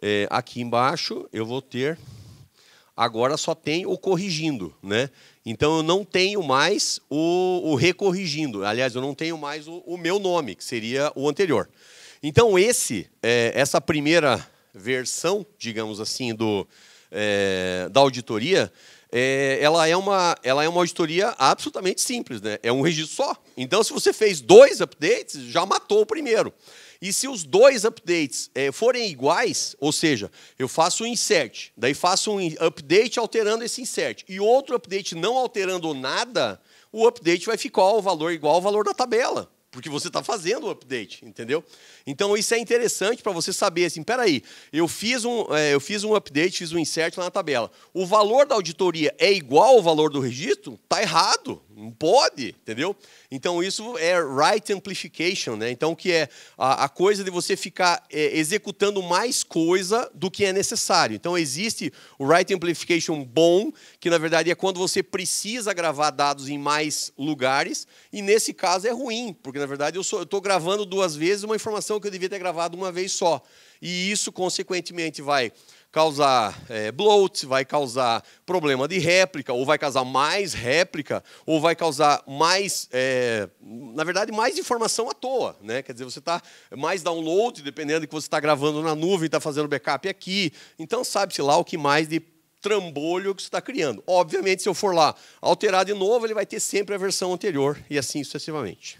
é, aqui embaixo eu vou ter agora só tem o corrigindo, né? Então eu não tenho mais o, o recorrigindo. Aliás, eu não tenho mais o, o, meu nome, que seria o anterior. Então esse, é, essa primeira versão, digamos assim, do, é, da auditoria, é, ela, é uma, ela é uma auditoria absolutamente simples, né? É um registro só. Então, se você fez dois updates, já matou o primeiro. E se os dois updates é, forem iguais, ou seja, eu faço um insert, daí faço um update alterando esse insert, e outro update não alterando nada, o update vai ficar o valor igual ao valor da tabela porque você está fazendo o update, entendeu? Então isso é interessante para você saber assim, peraí, eu fiz um, é, eu fiz um update, fiz um insert lá na tabela. O valor da auditoria é igual ao valor do registro? Tá errado. Não pode, entendeu? Então isso é right amplification, né? Então que é a, a coisa de você ficar é, executando mais coisa do que é necessário. Então existe o right amplification bom, que na verdade é quando você precisa gravar dados em mais lugares, e nesse caso é ruim, porque na verdade eu estou gravando duas vezes uma informação que eu devia ter gravado uma vez só. E isso consequentemente vai causar é, bloat, vai causar problema de réplica, ou vai causar mais réplica, ou vai causar mais, é, na verdade, mais informação à toa. Né? Quer dizer, você está mais download, dependendo de que você está gravando na nuvem, está fazendo backup aqui. Então, sabe-se lá o que mais de trambolho que você está criando. Obviamente, se eu for lá alterar de novo, ele vai ter sempre a versão anterior, e assim sucessivamente.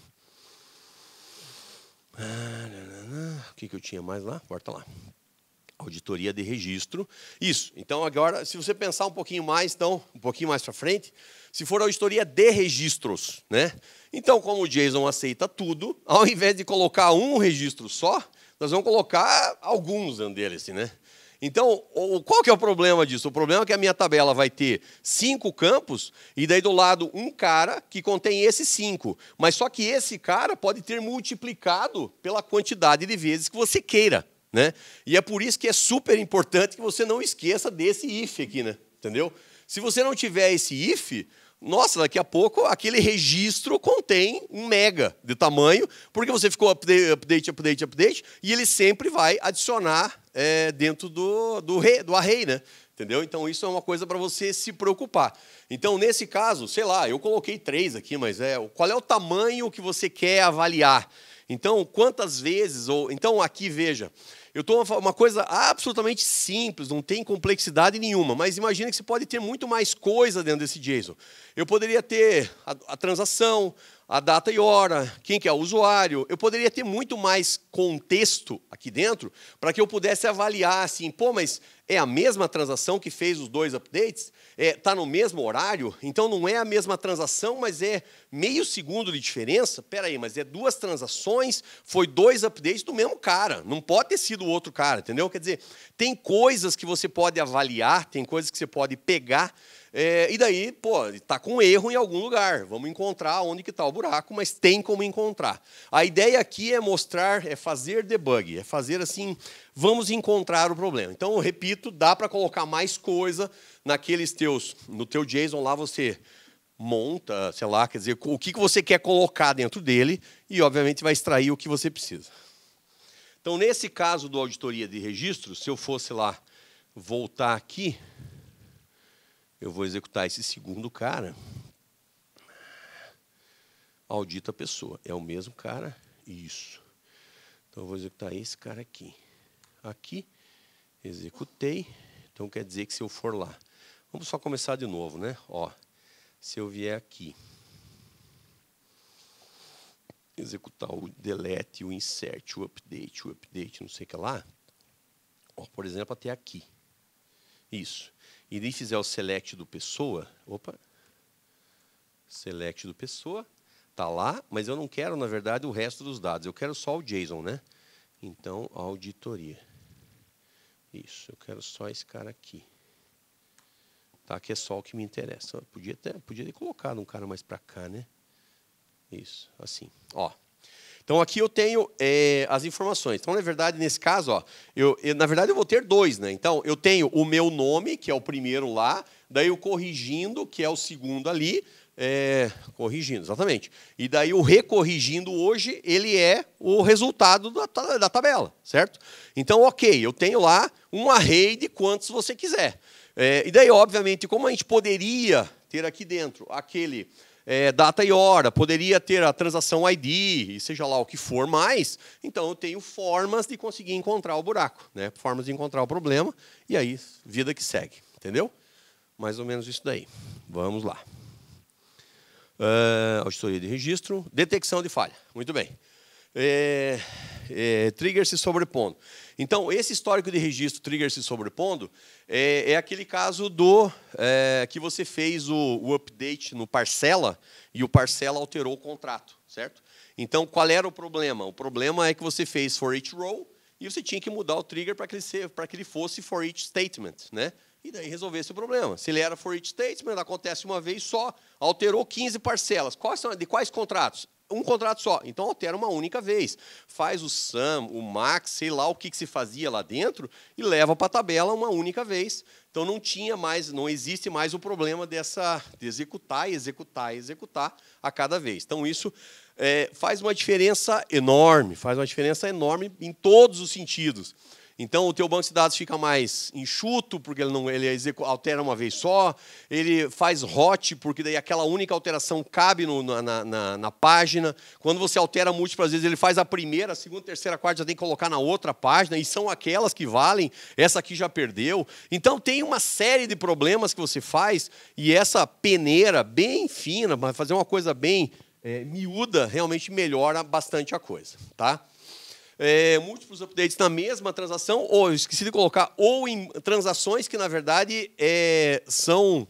Ah, o que, que eu tinha mais lá? Corta lá. Auditoria de registro. Isso. Então, agora, se você pensar um pouquinho mais, então, um pouquinho mais para frente, se for auditoria de registros, né? Então, como o JSON aceita tudo, ao invés de colocar um registro só, nós vamos colocar alguns deles, né? Então, qual que é o problema disso? O problema é que a minha tabela vai ter cinco campos e daí do lado um cara que contém esses cinco. Mas só que esse cara pode ter multiplicado pela quantidade de vezes que você queira. Né? E é por isso que é super importante que você não esqueça desse if aqui, né? entendeu? Se você não tiver esse if, nossa, daqui a pouco aquele registro contém um mega de tamanho, porque você ficou update, update, update, update, e ele sempre vai adicionar é, dentro do, do, re, do array, né? Entendeu? Então, isso é uma coisa para você se preocupar. Então, nesse caso, sei lá, eu coloquei três aqui, mas é, qual é o tamanho que você quer avaliar? Então, quantas vezes, ou. Então, aqui veja. Eu estou uma coisa absolutamente simples, não tem complexidade nenhuma, mas imagina que você pode ter muito mais coisa dentro desse JSON. Eu poderia ter a, a transação, a data e hora, quem que é o usuário. Eu poderia ter muito mais contexto aqui dentro para que eu pudesse avaliar assim, pô, mas é a mesma transação que fez os dois updates? Está é, tá no mesmo horário? Então não é a mesma transação, mas é meio segundo de diferença? Pera aí, mas é duas transações, foi dois updates do mesmo cara. Não pode ter sido outro cara, entendeu? Quer dizer, tem coisas que você pode avaliar, tem coisas que você pode pegar é, e daí, pô, está com erro em algum lugar. Vamos encontrar onde que está o buraco, mas tem como encontrar. A ideia aqui é mostrar, é fazer debug, é fazer assim, vamos encontrar o problema. Então, eu repito, dá para colocar mais coisa naqueles teus, no teu JSON lá você monta, sei lá, quer dizer, o que você quer colocar dentro dele e, obviamente, vai extrair o que você precisa. Então, nesse caso do auditoria de registros, se eu fosse lá voltar aqui, eu vou executar esse segundo cara, audita a pessoa. É o mesmo cara? Isso. Então, eu vou executar esse cara aqui. Aqui, executei. Então, quer dizer que se eu for lá... Vamos só começar de novo, né? Ó, se eu vier aqui, executar o delete, o insert, o update, o update, não sei o que lá. Ó, por exemplo, até aqui. Isso. E nem fizer é o select do pessoa, opa, select do pessoa, tá lá, mas eu não quero, na verdade, o resto dos dados. Eu quero só o JSON, né? Então, auditoria. Isso, eu quero só esse cara aqui. Tá, que é só o que me interessa. Eu podia ter, podia ter colocado um cara mais para cá, né? Isso, assim. Ó, então aqui eu tenho é, as informações. Então, na verdade, nesse caso, ó, eu, eu, na verdade eu vou ter dois, né? Então, eu tenho o meu nome, que é o primeiro lá, daí o corrigindo, que é o segundo ali. É, corrigindo, exatamente. E daí o recorrigindo hoje, ele é o resultado da, da tabela, certo? Então, ok, eu tenho lá um array de quantos você quiser. É, e daí, obviamente, como a gente poderia ter aqui dentro aquele é, data e hora, poderia ter a transação ID, seja lá o que for mais. Então eu tenho formas de conseguir encontrar o buraco, né? formas de encontrar o problema, e aí vida que segue, entendeu? Mais ou menos isso daí. Vamos lá. Uh, auditoria de registro, detecção de falha. Muito bem. É, é, trigger se sobrepondo. Então, esse histórico de registro, trigger se sobrepondo, é, é aquele caso do é, que você fez o, o, update no parcela e o parcela alterou o contrato, certo? Então, qual era o problema? O problema é que você fez for each row e você tinha que mudar o trigger para que, ele, que ele fosse for each statement, né? E daí resolver esse problema. Se ele era for each statement, acontece uma vez só, alterou 15 parcelas. Quais são, de quais contratos? um contrato só. Então altera uma única vez. Faz o SAM, o MAX, sei lá o que, que se fazia lá dentro e leva para a tabela uma única vez. Então não tinha mais, não existe mais o problema dessa de executar, executar, executar a cada vez. Então isso é, faz uma diferença enorme, faz uma diferença enorme em todos os sentidos. Então o teu banco de dados fica mais enxuto, porque ele não ele altera uma vez só, ele faz hot, porque daí aquela única alteração cabe no, na, na, na, página. Quando você altera múltiplas vezes, ele faz a primeira, a segunda, a terceira, a quarta, já tem que colocar na outra página, e são aquelas que valem, essa aqui já perdeu. Então tem uma série de problemas que você faz, e essa peneira bem fina, mas fazer uma coisa bem é, miúda, realmente melhora bastante a coisa. tá? é, múltiplos updates na mesma transação, ou esqueci de colocar, ou em transações que, na verdade, é, são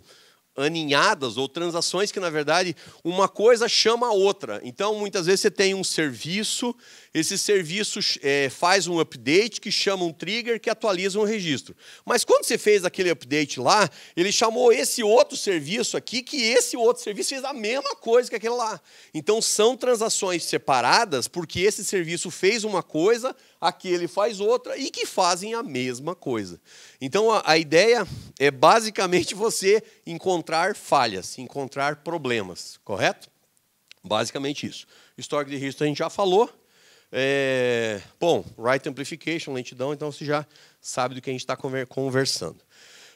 aninhadas ou transações que, na verdade, uma coisa chama a outra. Então, muitas vezes você tem um serviço, esse serviço é, faz um update que chama um trigger que atualiza um registro. Mas quando você fez aquele update lá, ele chamou esse outro serviço aqui, que esse outro serviço fez a mesma coisa que aquele lá. Então, são transações separadas porque esse serviço fez uma coisa aqui ele faz outra e que fazem a mesma coisa. Então a, a ideia é basicamente você encontrar falhas, encontrar problemas, correto? Basicamente isso. Histórico de risco a gente já falou. É, bom, right amplification, lentidão, então você já sabe do que a gente está conversando.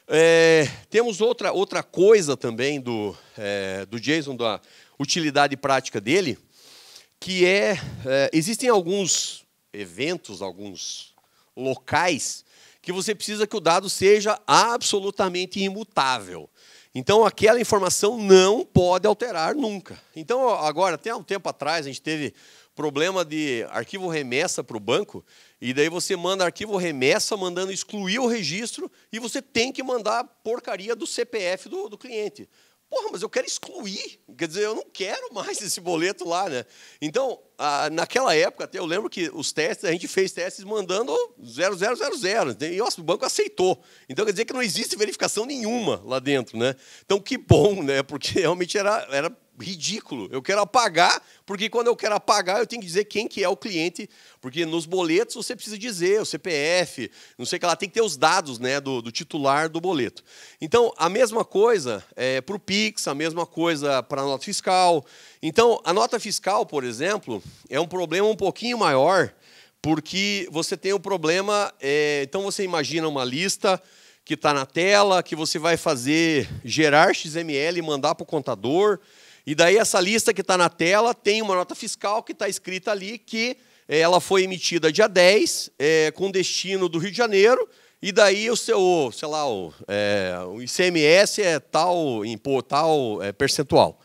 É, temos outra, outra coisa também do, é, do JSON, da utilidade prática dele, que é, é existem alguns eventos, alguns locais, que você precisa que o dado seja absolutamente imutável. Então, aquela informação não pode alterar nunca. Então, agora, até um tempo atrás, a gente teve problema de arquivo remessa para o banco, e daí você manda arquivo remessa, mandando excluir o registro, e você tem que mandar a porcaria do CPF do, do cliente. Porra, mas eu quero excluir. Quer dizer, eu não quero mais [LAUGHS] esse boleto lá, né? Então, naquela época, até eu lembro que os testes, a gente fez testes mandando 0000, né? e nossa, o banco aceitou. Então, quer dizer que não existe verificação nenhuma lá dentro, né? Então, que bom, né? Porque realmente era, era ridículo. Eu quero apagar, porque quando eu quero apagar, eu tenho que dizer quem que é o cliente, porque nos boletos você precisa dizer o CPF, não sei o que lá, tem que ter os dados né, do, do titular do boleto. Então, a mesma coisa é, para o Pix, a mesma coisa para a nota fiscal. Então, a nota fiscal, por exemplo, é um problema um pouquinho maior, porque você tem o um problema... É, então, você imagina uma lista que está na tela, que você vai fazer gerar XML e mandar para o contador... E daí essa lista que está na tela tem uma nota fiscal que está escrita ali que eh, ela foi emitida dia 10, é, eh, com destino do Rio de Janeiro, e daí o seu, sei lá, o, é, o ICMS é tal, impor, tal é, percentual.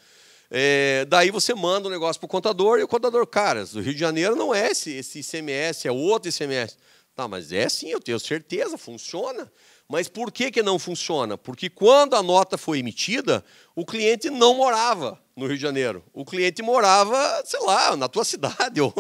É, daí você manda o um negócio para o contador e o contador, cara, do Rio de Janeiro não é esse, esse ICMS, é outro ICMS. Tá, mas é sim, eu tenho certeza, funciona. Mas por que, que não funciona? Porque quando a nota foi emitida, o cliente não morava no Rio de Janeiro. O cliente morava, sei lá, na tua cidade [LAUGHS] ou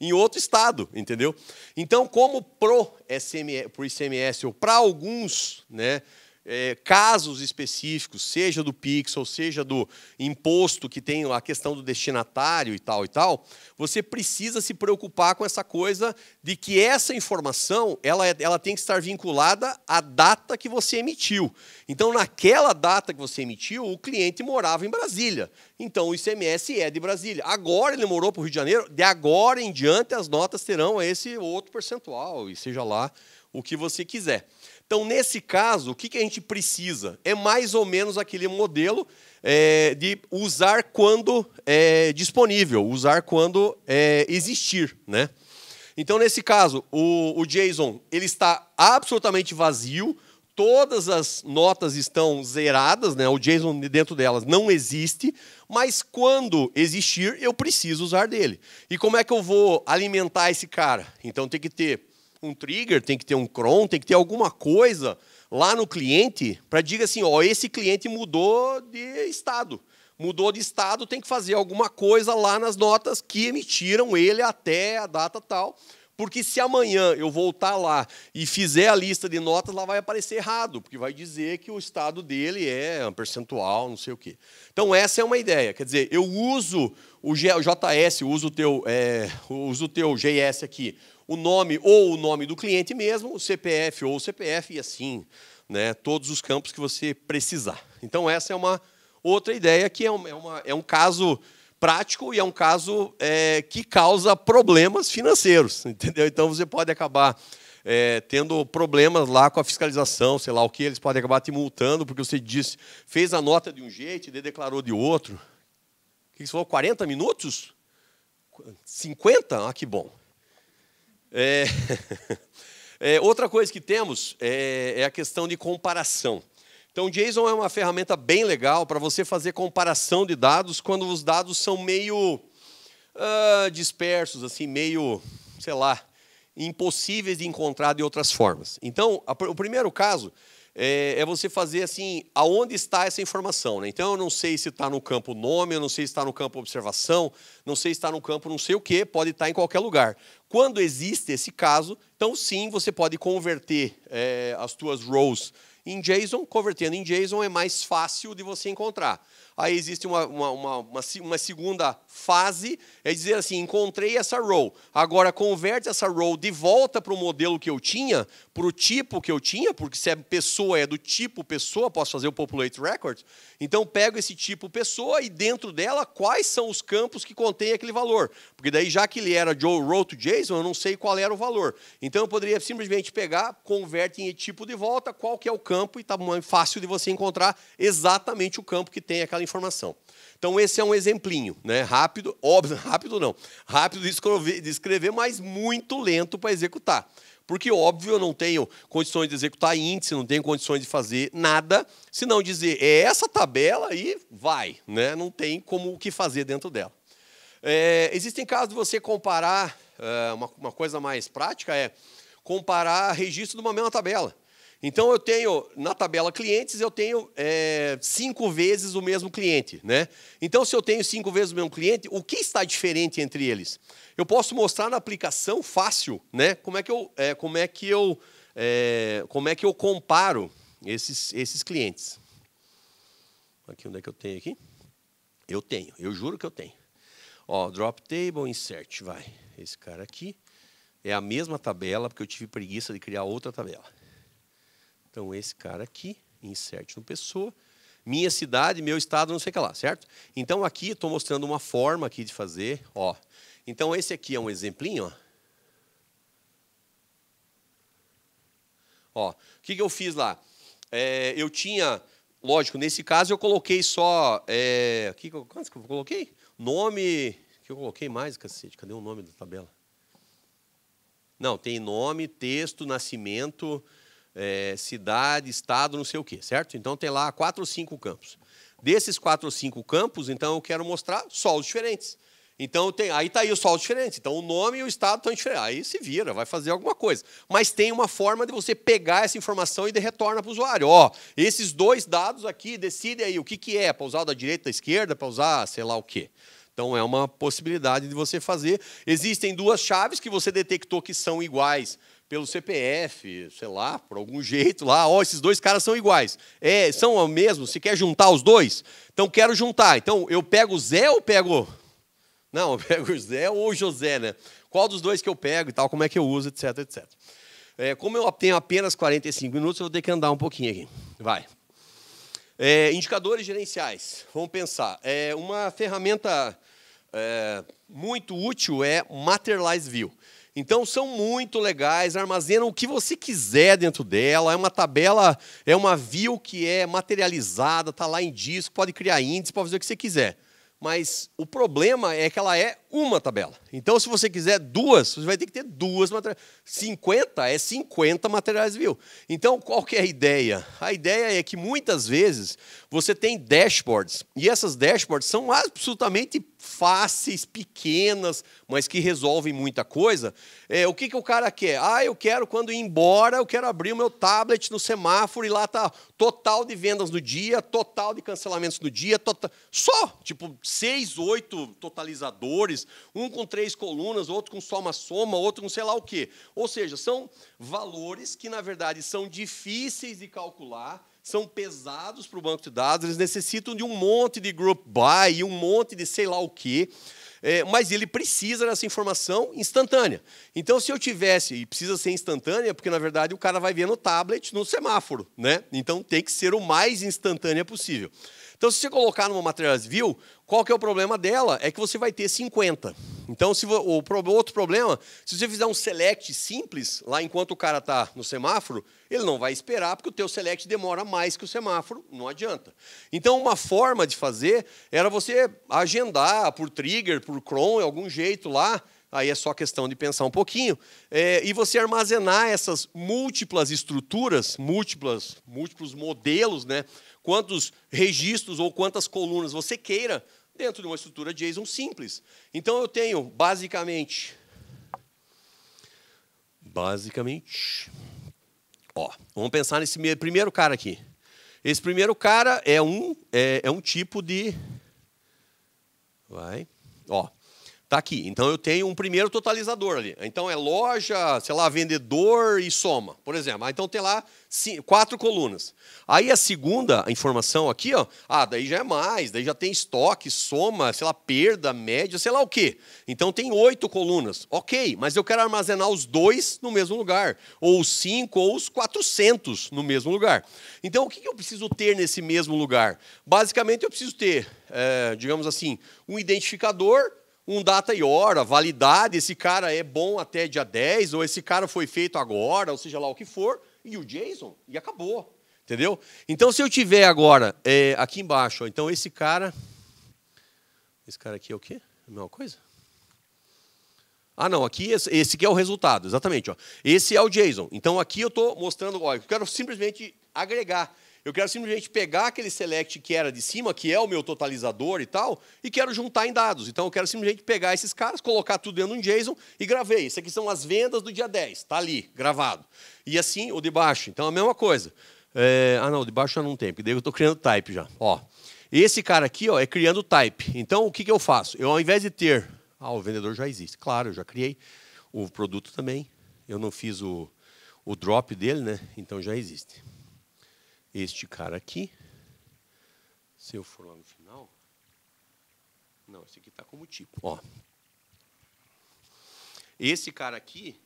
em outro estado, entendeu? Então, como pro, SMS, pro ICMS ou para alguns né, é, casos específicos, seja do pixel, seja do imposto que tem a questão do destinatário e tal e tal, você precisa se preocupar com essa coisa de que essa informação ela, é, ela tem que estar vinculada à data que você emitiu. Então, naquela data que você emitiu, o cliente morava em Brasília. Então, o ICMS é de Brasília. Agora ele morou para o Rio de Janeiro, de agora em diante as notas terão esse outro percentual, e seja lá o que você quiser. Então, nesse caso, o que, a gente precisa? É mais ou menos aquele modelo é, de usar quando é disponível, usar quando é, existir, né? Então, nesse caso, o, o JSON ele está absolutamente vazio, todas as notas estão zeradas, né? o JSON dentro delas não existe, mas quando existir, eu preciso usar dele. E como é que eu vou alimentar esse cara? Então, tem que ter um trigger, tem que ter um cron, tem que ter alguma coisa lá no cliente para diga assim, ó, esse cliente mudou de estado. Mudou de estado, tem que fazer alguma coisa lá nas notas que emitiram ele até a data tal. Porque se amanhã eu voltar lá e fizer a lista de notas, lá vai aparecer errado, porque vai dizer que o estado dele é um percentual, não sei o quê. Então, essa é uma ideia. Quer dizer, eu uso o JS, uso o teu, é, uso o teu GS aqui, o nome ou o nome do cliente mesmo, o CPF ou o CPF e assim, né, todos os campos que você precisar. Então, essa é uma outra ideia que é, é uma, é, um caso prático e é um caso é, que causa problemas financeiros, [LAUGHS] entendeu? Então, você pode acabar é, tendo problemas lá com a fiscalização, sei lá o que, eles podem acabar te multando, porque você disse, fez a nota de um jeito e declarou de outro. O que você falou? 40 minutos? 50? Ah, que bom. É, [LAUGHS] é, outra coisa que temos é, é a questão de comparação. Então, o JSON é uma ferramenta bem legal para você fazer comparação de dados quando os dados são meio uh, dispersos, assim, meio, sei lá, impossíveis de encontrar de outras formas. Então, a, o primeiro caso é, é, você fazer assim, aonde está essa informação. Né? Então, eu não sei se está no campo nome, eu não sei se está no campo observação, não sei se está no campo não sei o que, pode estar em qualquer lugar. Quando existe esse caso, então sim, você pode converter é, as tuas rows em JSON. Convertendo em JSON é mais fácil de você encontrar. Aí existe uma, uma, uma, uma, segunda fase, é dizer assim, encontrei essa row. Agora converte essa row de volta para o modelo que eu tinha, para o tipo que eu tinha, porque se é pessoa, é do tipo pessoa, posso fazer o populate record. Então pego esse tipo pessoa e dentro dela quais são os campos que contém aquele valor. Porque daí já que ele era Joe row to JSON, eu não sei qual era o valor. Então eu poderia simplesmente pegar, converte em tipo de volta, qual que é o campo e está fácil de você encontrar exatamente o campo que tem aquela informação informação. Então, esse é um exemplinho, né? Rápido, óbvio, [LAUGHS] rápido não. Rápido de escrever, de escrever mas muito lento para executar. Porque, óbvio, eu não tenho condições de executar índice, não tenho condições de fazer nada, se não dizer é essa tabela e vai, né? Não tem como o que fazer dentro dela. É, existem casos de você comparar, é, uma, uma coisa mais prática é comparar registro de uma mesma tabela. Então eu tenho, na tabela clientes, eu tenho é, cinco vezes o mesmo cliente. Né? Então, se eu tenho cinco vezes o mesmo cliente, o que está diferente entre eles? Eu posso mostrar na aplicação fácil né? como é que eu, é, como é que eu, é, como é que eu comparo esses, esses clientes. Aqui, onde é que eu tenho aqui? Eu tenho, eu juro que eu tenho. Ó, drop table, insert, vai. Esse cara aqui é a mesma tabela, porque eu tive preguiça de criar outra tabela. Então, esse cara aqui, inserte no pessoa, minha cidade, meu estado, não sei o que lá, certo? Então, aqui estou mostrando uma forma aqui de fazer, ó. Então, esse aqui é um exemplinho, ó. Ó, o que, que eu fiz lá? É, eu tinha, lógico, nesse caso eu coloquei só, é, que, quantos que eu coloquei? Nome, que eu coloquei mais, cacete, cadê o nome da tabela? Não, tem nome, texto, nascimento, é, cidade, estado, não sei o quê, certo? Então tem lá quatro ou cinco campos. Desses quatro ou cinco campos, então eu quero mostrar solos diferentes. Então tem, aí está aí o sol diferente. Então o nome e o estado estão diferentes. Aí se vira, vai fazer alguma coisa. Mas tem uma forma de você pegar essa informação e de retorna para o usuário. Ó, esses dois dados aqui, decide aí o que, que é, para usar o da direita, da esquerda, para usar sei lá o quê. Então é uma possibilidade de você fazer. Existem duas chaves que você detectou que são iguais pelo CPF, sei lá, por algum jeito lá, ó, oh, esses dois caras são iguais. É, são o mesmo? Se quer juntar os dois? Então quero juntar. Então eu pego o Zé ou pego [LAUGHS] Não, eu pego o Zé ou o José, né? Qual dos dois que eu pego e tal, como é que eu uso, etc, etc. É, como eu tenho apenas 45 minutos, eu vou ter que andar um pouquinho aqui. Vai. É, indicadores gerenciais. Vamos pensar. É, uma ferramenta é, muito útil é Materialize View. Então são muito legais, armazenam o que você quiser dentro dela. É uma tabela, é uma view que é materializada, está lá em disco, pode criar índice, pode fazer o que você quiser. Mas o problema é que ela é uma tabela. Então, se você quiser duas, você vai ter que ter duas materiais. 50 é 50 materiais view. Então, qual que é a ideia? A ideia é que muitas vezes você tem dashboards, e essas dashboards são absolutamente fáceis, pequenas, mas que resolvem muita coisa. É, o que, que o cara quer? Ah, eu quero, quando ir embora, eu quero abrir o meu tablet no semáforo e lá tá total de vendas do dia, total de cancelamentos do dia, total... só, tipo, seis, oito totalizadores, um com três colunas, outro com só uma soma, outro com sei lá o quê. Ou seja, são valores que, na verdade, são difíceis de calcular, são pesados para o banco de dados, eles necessitam de um monte de group by e um monte de sei lá o quê. É, mas ele precisa dessa informação instantânea. Então, se eu tivesse, e precisa ser instantânea, porque na verdade o cara vai ver no tablet, no semáforo, né? Então tem que ser o mais instantânea possível. Então, se você colocar numa Materialize View, qual que é o problema dela? É que você vai ter 50. Então, se o outro problema, se você fizer um select simples, lá enquanto o cara está no semáforo, ele não vai esperar, porque o teu select demora mais que o semáforo, não adianta. Então, uma forma de fazer era você agendar por trigger, por cron, algum jeito lá, aí é só questão de pensar um pouquinho, é, e você armazenar essas múltiplas estruturas, múltiplas, múltiplos modelos, né, quantos registros ou quantas colunas você queira dentro de uma estrutura JSON simples. Então eu tenho basicamente basicamente ó, vamos pensar nesse primeiro cara aqui. Esse primeiro cara é um é, é um tipo de vai, ó, Está aqui. Então eu tenho um primeiro totalizador ali. Então é loja, sei lá, vendedor e soma, por exemplo. Ah, então tem lá cinco, quatro colunas. Aí a segunda informação aqui, ó, ah, daí já é mais, daí já tem estoque, soma, sei lá, perda, média, sei lá o quê. Então tem oito colunas. Ok, mas eu quero armazenar os dois no mesmo lugar, ou os cinco, ou os quatrocentos no mesmo lugar. Então o que eu preciso ter nesse mesmo lugar? Basicamente eu preciso ter, é, digamos assim, um identificador um data e hora, validade, esse cara é bom até dia 10, ou esse cara foi feito agora, ou seja lá o que for, e o JSON, e acabou. Entendeu? Então, se eu tiver agora é, aqui embaixo, então esse cara. Esse cara aqui é o quê? É a mesma coisa? Ah, não, aqui esse, esse aqui é o resultado, exatamente. Ó. Esse é o JSON. Então aqui eu estou mostrando, ó, eu quero simplesmente agregar. Eu quero simplesmente pegar aquele select que era de cima, que é o meu totalizador e tal, e quero juntar em dados. Então eu quero simplesmente pegar esses caras, colocar tudo dentro de um JSON e gravei. Isso aqui são as vendas do dia 10, está ali, gravado. E assim o de baixo. Então a mesma coisa. É... Ah, não, o de baixo já não tem, porque daí eu estou criando type já. Ó, esse cara aqui ó, é criando type. Então o que, que eu faço? Eu, ao invés de ter. Ah, o vendedor já existe. Claro, eu já criei. O produto também. Eu não fiz o, o drop dele, né? Então já existe este cara aqui. Se eu for lá no final. Não, esse aqui está como tipo. Ó. Esse cara aqui.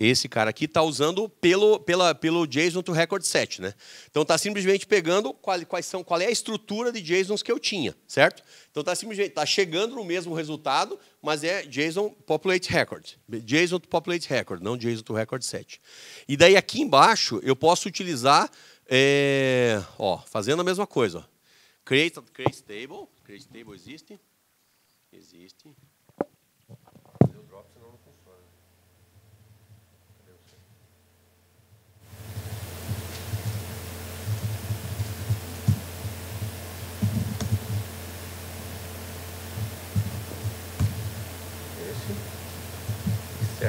Esse cara aqui está usando pelo, pela, pelo JSON to record set, né? Então está simplesmente pegando qual, quais são, qual é a estrutura de JSONs que eu tinha, certo? Então está simplesmente tá chegando no mesmo resultado, mas é JSON Populate Record. JSON to Populate Record, não JSON to Record Set. E daí aqui embaixo eu posso utilizar, é, ó, fazendo a mesma coisa. Create, create table. Create table existe. Existe.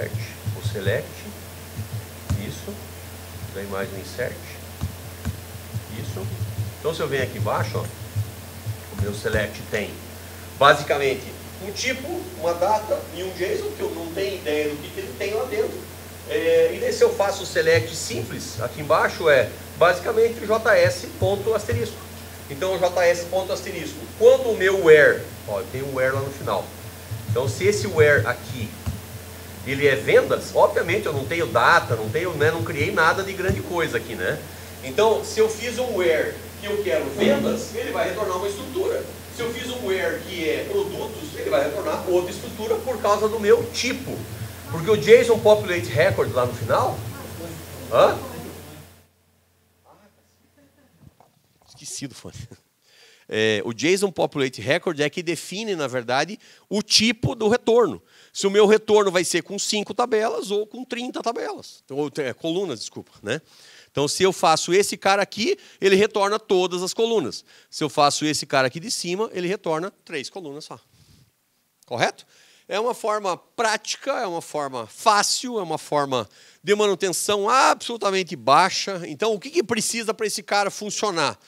insert ou select, isso, da imagem insert, isso. Então se eu venho aqui embaixo, ó, o meu select tem basicamente um tipo, uma data e um JSON, que eu não tenho ideia do que, que ele tem lá dentro. É, e daí se eu faço o select simples, aqui embaixo é basicamente js ponto asterisco. Então js ponto asterisco. Quando o meu where, ó, eu tenho o where lá no final. Então se esse where aqui ele é vendas, obviamente eu não tenho data, não tenho, né, não criei nada de grande coisa aqui, né? Então, se eu fiz um where que eu quero vendas, ele vai retornar uma estrutura. Se eu fiz um where que é produtos, ele vai retornar outra estrutura por causa do meu tipo. Porque o JSON Populate Record lá no final... Hã? Esqueci do fone. É, o JSON Populate Record é que define, na verdade, o tipo do retorno. Se o meu retorno vai ser com 5 tabelas ou com 30 tabelas. Então, ou, é, colunas, desculpa. Né? Então, se eu faço esse cara aqui, ele retorna todas as colunas. Se eu faço esse cara aqui de cima, ele retorna três colunas só. Correto? É uma forma prática, é uma forma fácil, é uma forma de manutenção absolutamente baixa. Então, o que, que precisa para esse cara funcionar?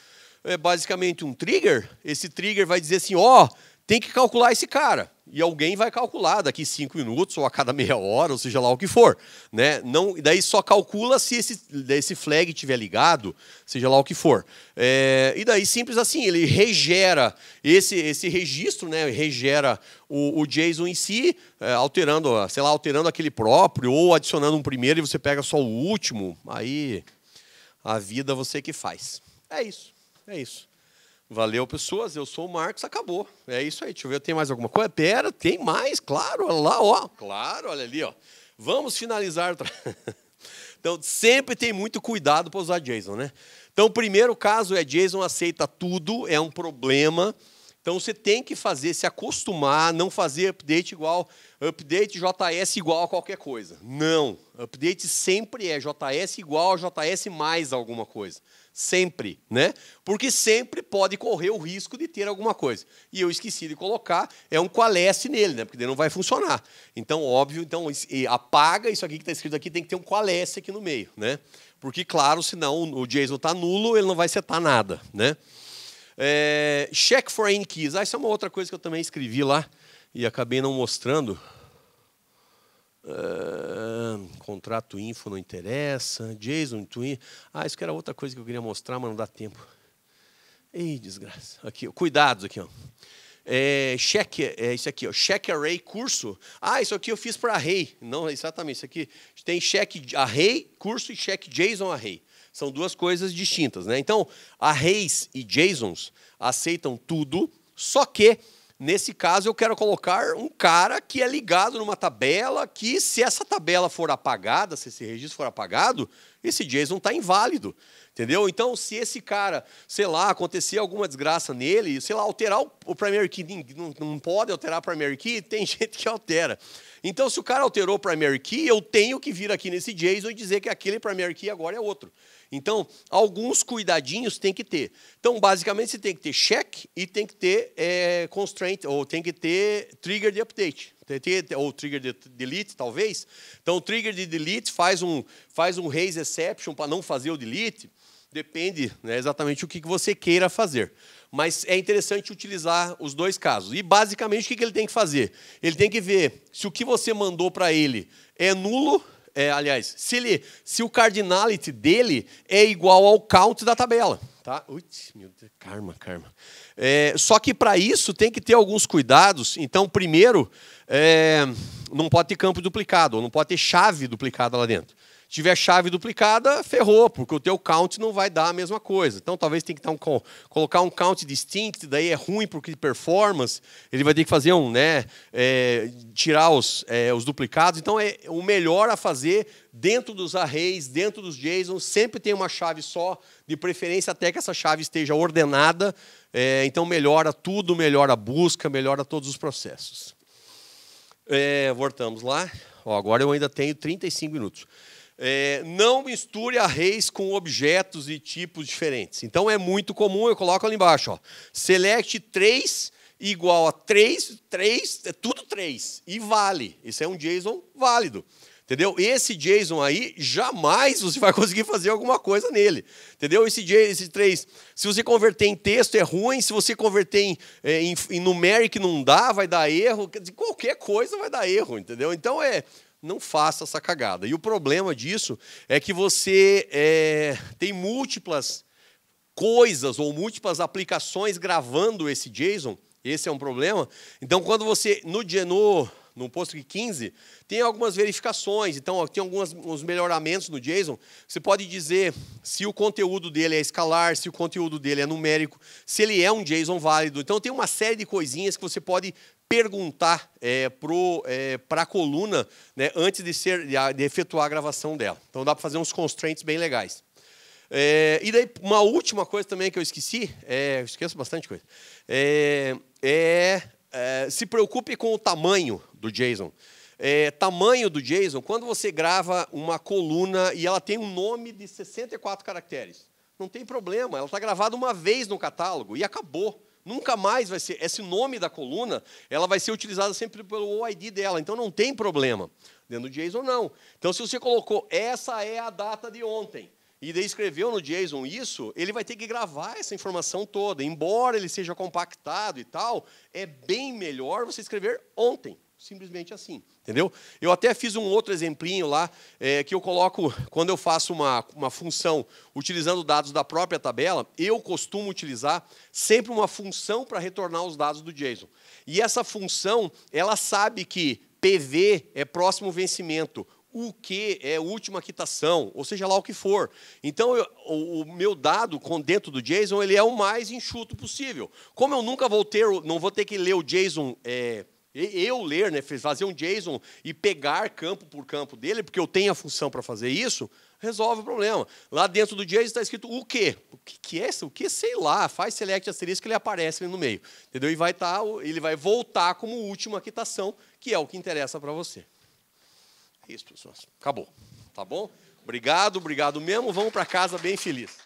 é basicamente um trigger, esse trigger vai dizer assim: ó, oh, tem que calcular esse cara. E alguém vai calcular daqui cinco minutos, ou a cada meia hora, ou seja lá o que for. Né? Não, daí só calcula se esse, esse flag estiver ligado, seja lá o que for. É, e daí, simples assim, ele regera esse, esse registro, né? regera o, o JSON em si, é, alterando, sei lá, alterando aquele próprio, ou adicionando um primeiro e você pega só o último. Aí a vida você que faz. É isso. É isso. Valeu, pessoas. Eu sou o Marcos, acabou. É isso aí. Deixa eu ver, tem mais alguma coisa? Pera, tem mais, claro, olha lá, ó. Claro, olha ali, ó. Vamos finalizar. [LAUGHS] então, sempre tem muito cuidado para usar JSON, né? Então, o primeiro caso é JSON aceita tudo, é um problema. Então você tem que fazer, se acostumar, não fazer update igual update JS igual a qualquer coisa. Não, update sempre é JS igual a JS mais alguma coisa. Sempre, né? Porque sempre pode correr o risco de ter alguma coisa. E eu esqueci de colocar, é um qualesce nele, né? Porque ele não vai funcionar. Então, óbvio, então apaga isso aqui que está escrito aqui, tem que ter um qualesce aqui no meio, né? Porque, claro, senão o JSON está nulo, ele não vai setar nada, né? É, check Foreign Keys. Ah, isso é uma outra coisa que eu também escrevi lá e acabei não mostrando. É, contrato info não interessa. JSON, Twin. Ah, isso que era outra coisa que eu queria mostrar, mas não dá tempo. Ei, desgraça. Aqui, cuidados aqui, ó. É, check, é isso aqui, ó. Check array curso. Ah, isso aqui eu fiz para array. Não, exatamente. Isso aqui tem check array curso e check JSON array. São duas coisas distintas, né? Então, a Reis e Jasons aceitam tudo, só que nesse caso eu quero colocar um cara que é ligado numa tabela que se essa tabela for apagada, se esse registro for apagado, esse JSON está inválido. Entendeu? Então, se esse cara, sei lá, acontecer alguma desgraça nele, sei lá, alterar o primary key, não, não pode alterar o primary key, tem [LAUGHS] gente que altera. Então, se o cara alterou o primary key, eu tenho que vir aqui nesse JSON e dizer que aquele primary key agora é outro. Então, alguns cuidadinhos tem que ter. Então, basicamente, você tem que ter check e tem que ter é, constraint, ou tem que ter trigger de update ou trigger de delete, talvez. Então, o trigger de delete faz um, faz um raise exception para não fazer o delete. Depende né, exatamente o que você queira fazer. Mas é interessante utilizar os dois casos. E, basicamente, o que ele tem que fazer? Ele tem que ver se o que você mandou para ele é nulo, é, aliás, se, ele, se o cardinality dele é igual ao count da tabela tá? Ui, meu Deus, karma, karma. É, só que para isso tem que ter alguns cuidados. Então, primeiro, é, não pode ter campo duplicado, ou não pode ter chave duplicada lá dentro tiver chave duplicada, ferrou, porque o teu count não vai dar a mesma coisa. Então, talvez tem que um, colocar um count distinct, daí é ruim porque de performance, ele vai ter que fazer um, né, é, tirar os, é, os duplicados. Então, é o melhor a fazer dentro dos arrays, dentro dos JSON, sempre tem uma chave só, de preferência até que essa chave esteja ordenada. É, então, melhora tudo, melhora a busca, melhora todos os processos. É, voltamos lá. Ó, agora eu ainda tenho 35 minutos. É, não misture arrays com objetos e tipos diferentes. Então é muito comum, eu coloco ali embaixo, ó, select 3 igual a 3, 3, é tudo 3, e vale. Isso é um JSON válido. Entendeu? Esse JSON aí, jamais você vai conseguir fazer alguma coisa nele. Entendeu? Esse, esse 3, se você converter em texto é ruim, se você converter em, é, em, em numeric não dá, vai dar erro. Qualquer coisa vai dar erro, entendeu? Então é não faça essa cagada. E o problema disso é que você é, tem múltiplas coisas ou múltiplas aplicações gravando esse JSON. Esse é um problema. Então, quando você, no Geno, no posto 15, tem algumas verificações, então tem alguns melhoramentos no JSON. Você pode dizer se o conteúdo dele é escalar, se o conteúdo dele é numérico, se ele é um JSON válido. Então tem uma série de coisinhas que você pode perguntar é, para é, a coluna né, antes de, ser, de efetuar a gravação dela. Então dá para fazer uns constraints bem legais. É, e daí, uma última coisa também que eu esqueci, é, eu esqueço bastante coisa, é, é, é se preocupe com o tamanho do JSON. É, tamanho do JSON, quando você grava uma coluna e ela tem um nome de 64 caracteres, não tem problema, ela está gravada uma vez no catálogo e acabou. Nunca mais vai ser. Esse nome da coluna, ela vai ser utilizada sempre pelo OID dela. Então não tem problema dentro do JSON não. Então se você colocou essa é a data de ontem e daí escreveu no JSON isso, ele vai ter que gravar essa informação toda. Embora ele seja compactado e tal, é bem melhor você escrever ontem. Simplesmente assim, entendeu? Eu até fiz um outro exemplinho lá, é, que eu coloco, [LAUGHS] quando eu faço uma, uma função utilizando dados da própria tabela, eu costumo utilizar sempre uma função para retornar os dados do JSON. E essa função, ela sabe que PV é próximo vencimento, o que é última quitação, ou seja lá o que for. Então, eu, o, o, meu dado com dentro do JSON ele é o mais enxuto possível. Como eu nunca vou ter, não vou ter que ler o JSON é, eu ler, né, fazer um JSON e pegar campo por campo dele, porque eu tenho a função para fazer isso, resolve o problema. Lá dentro do JSON está escrito o quê? O que, que é isso? O que? Sei lá. Faz select asterisco, ele aparece ali no meio. Entendeu? E vai tá, ele vai voltar como última quitação, que é o que interessa para você. É isso, pessoal. Acabou. Tá bom? Obrigado, obrigado mesmo. Vamos para casa bem feliz.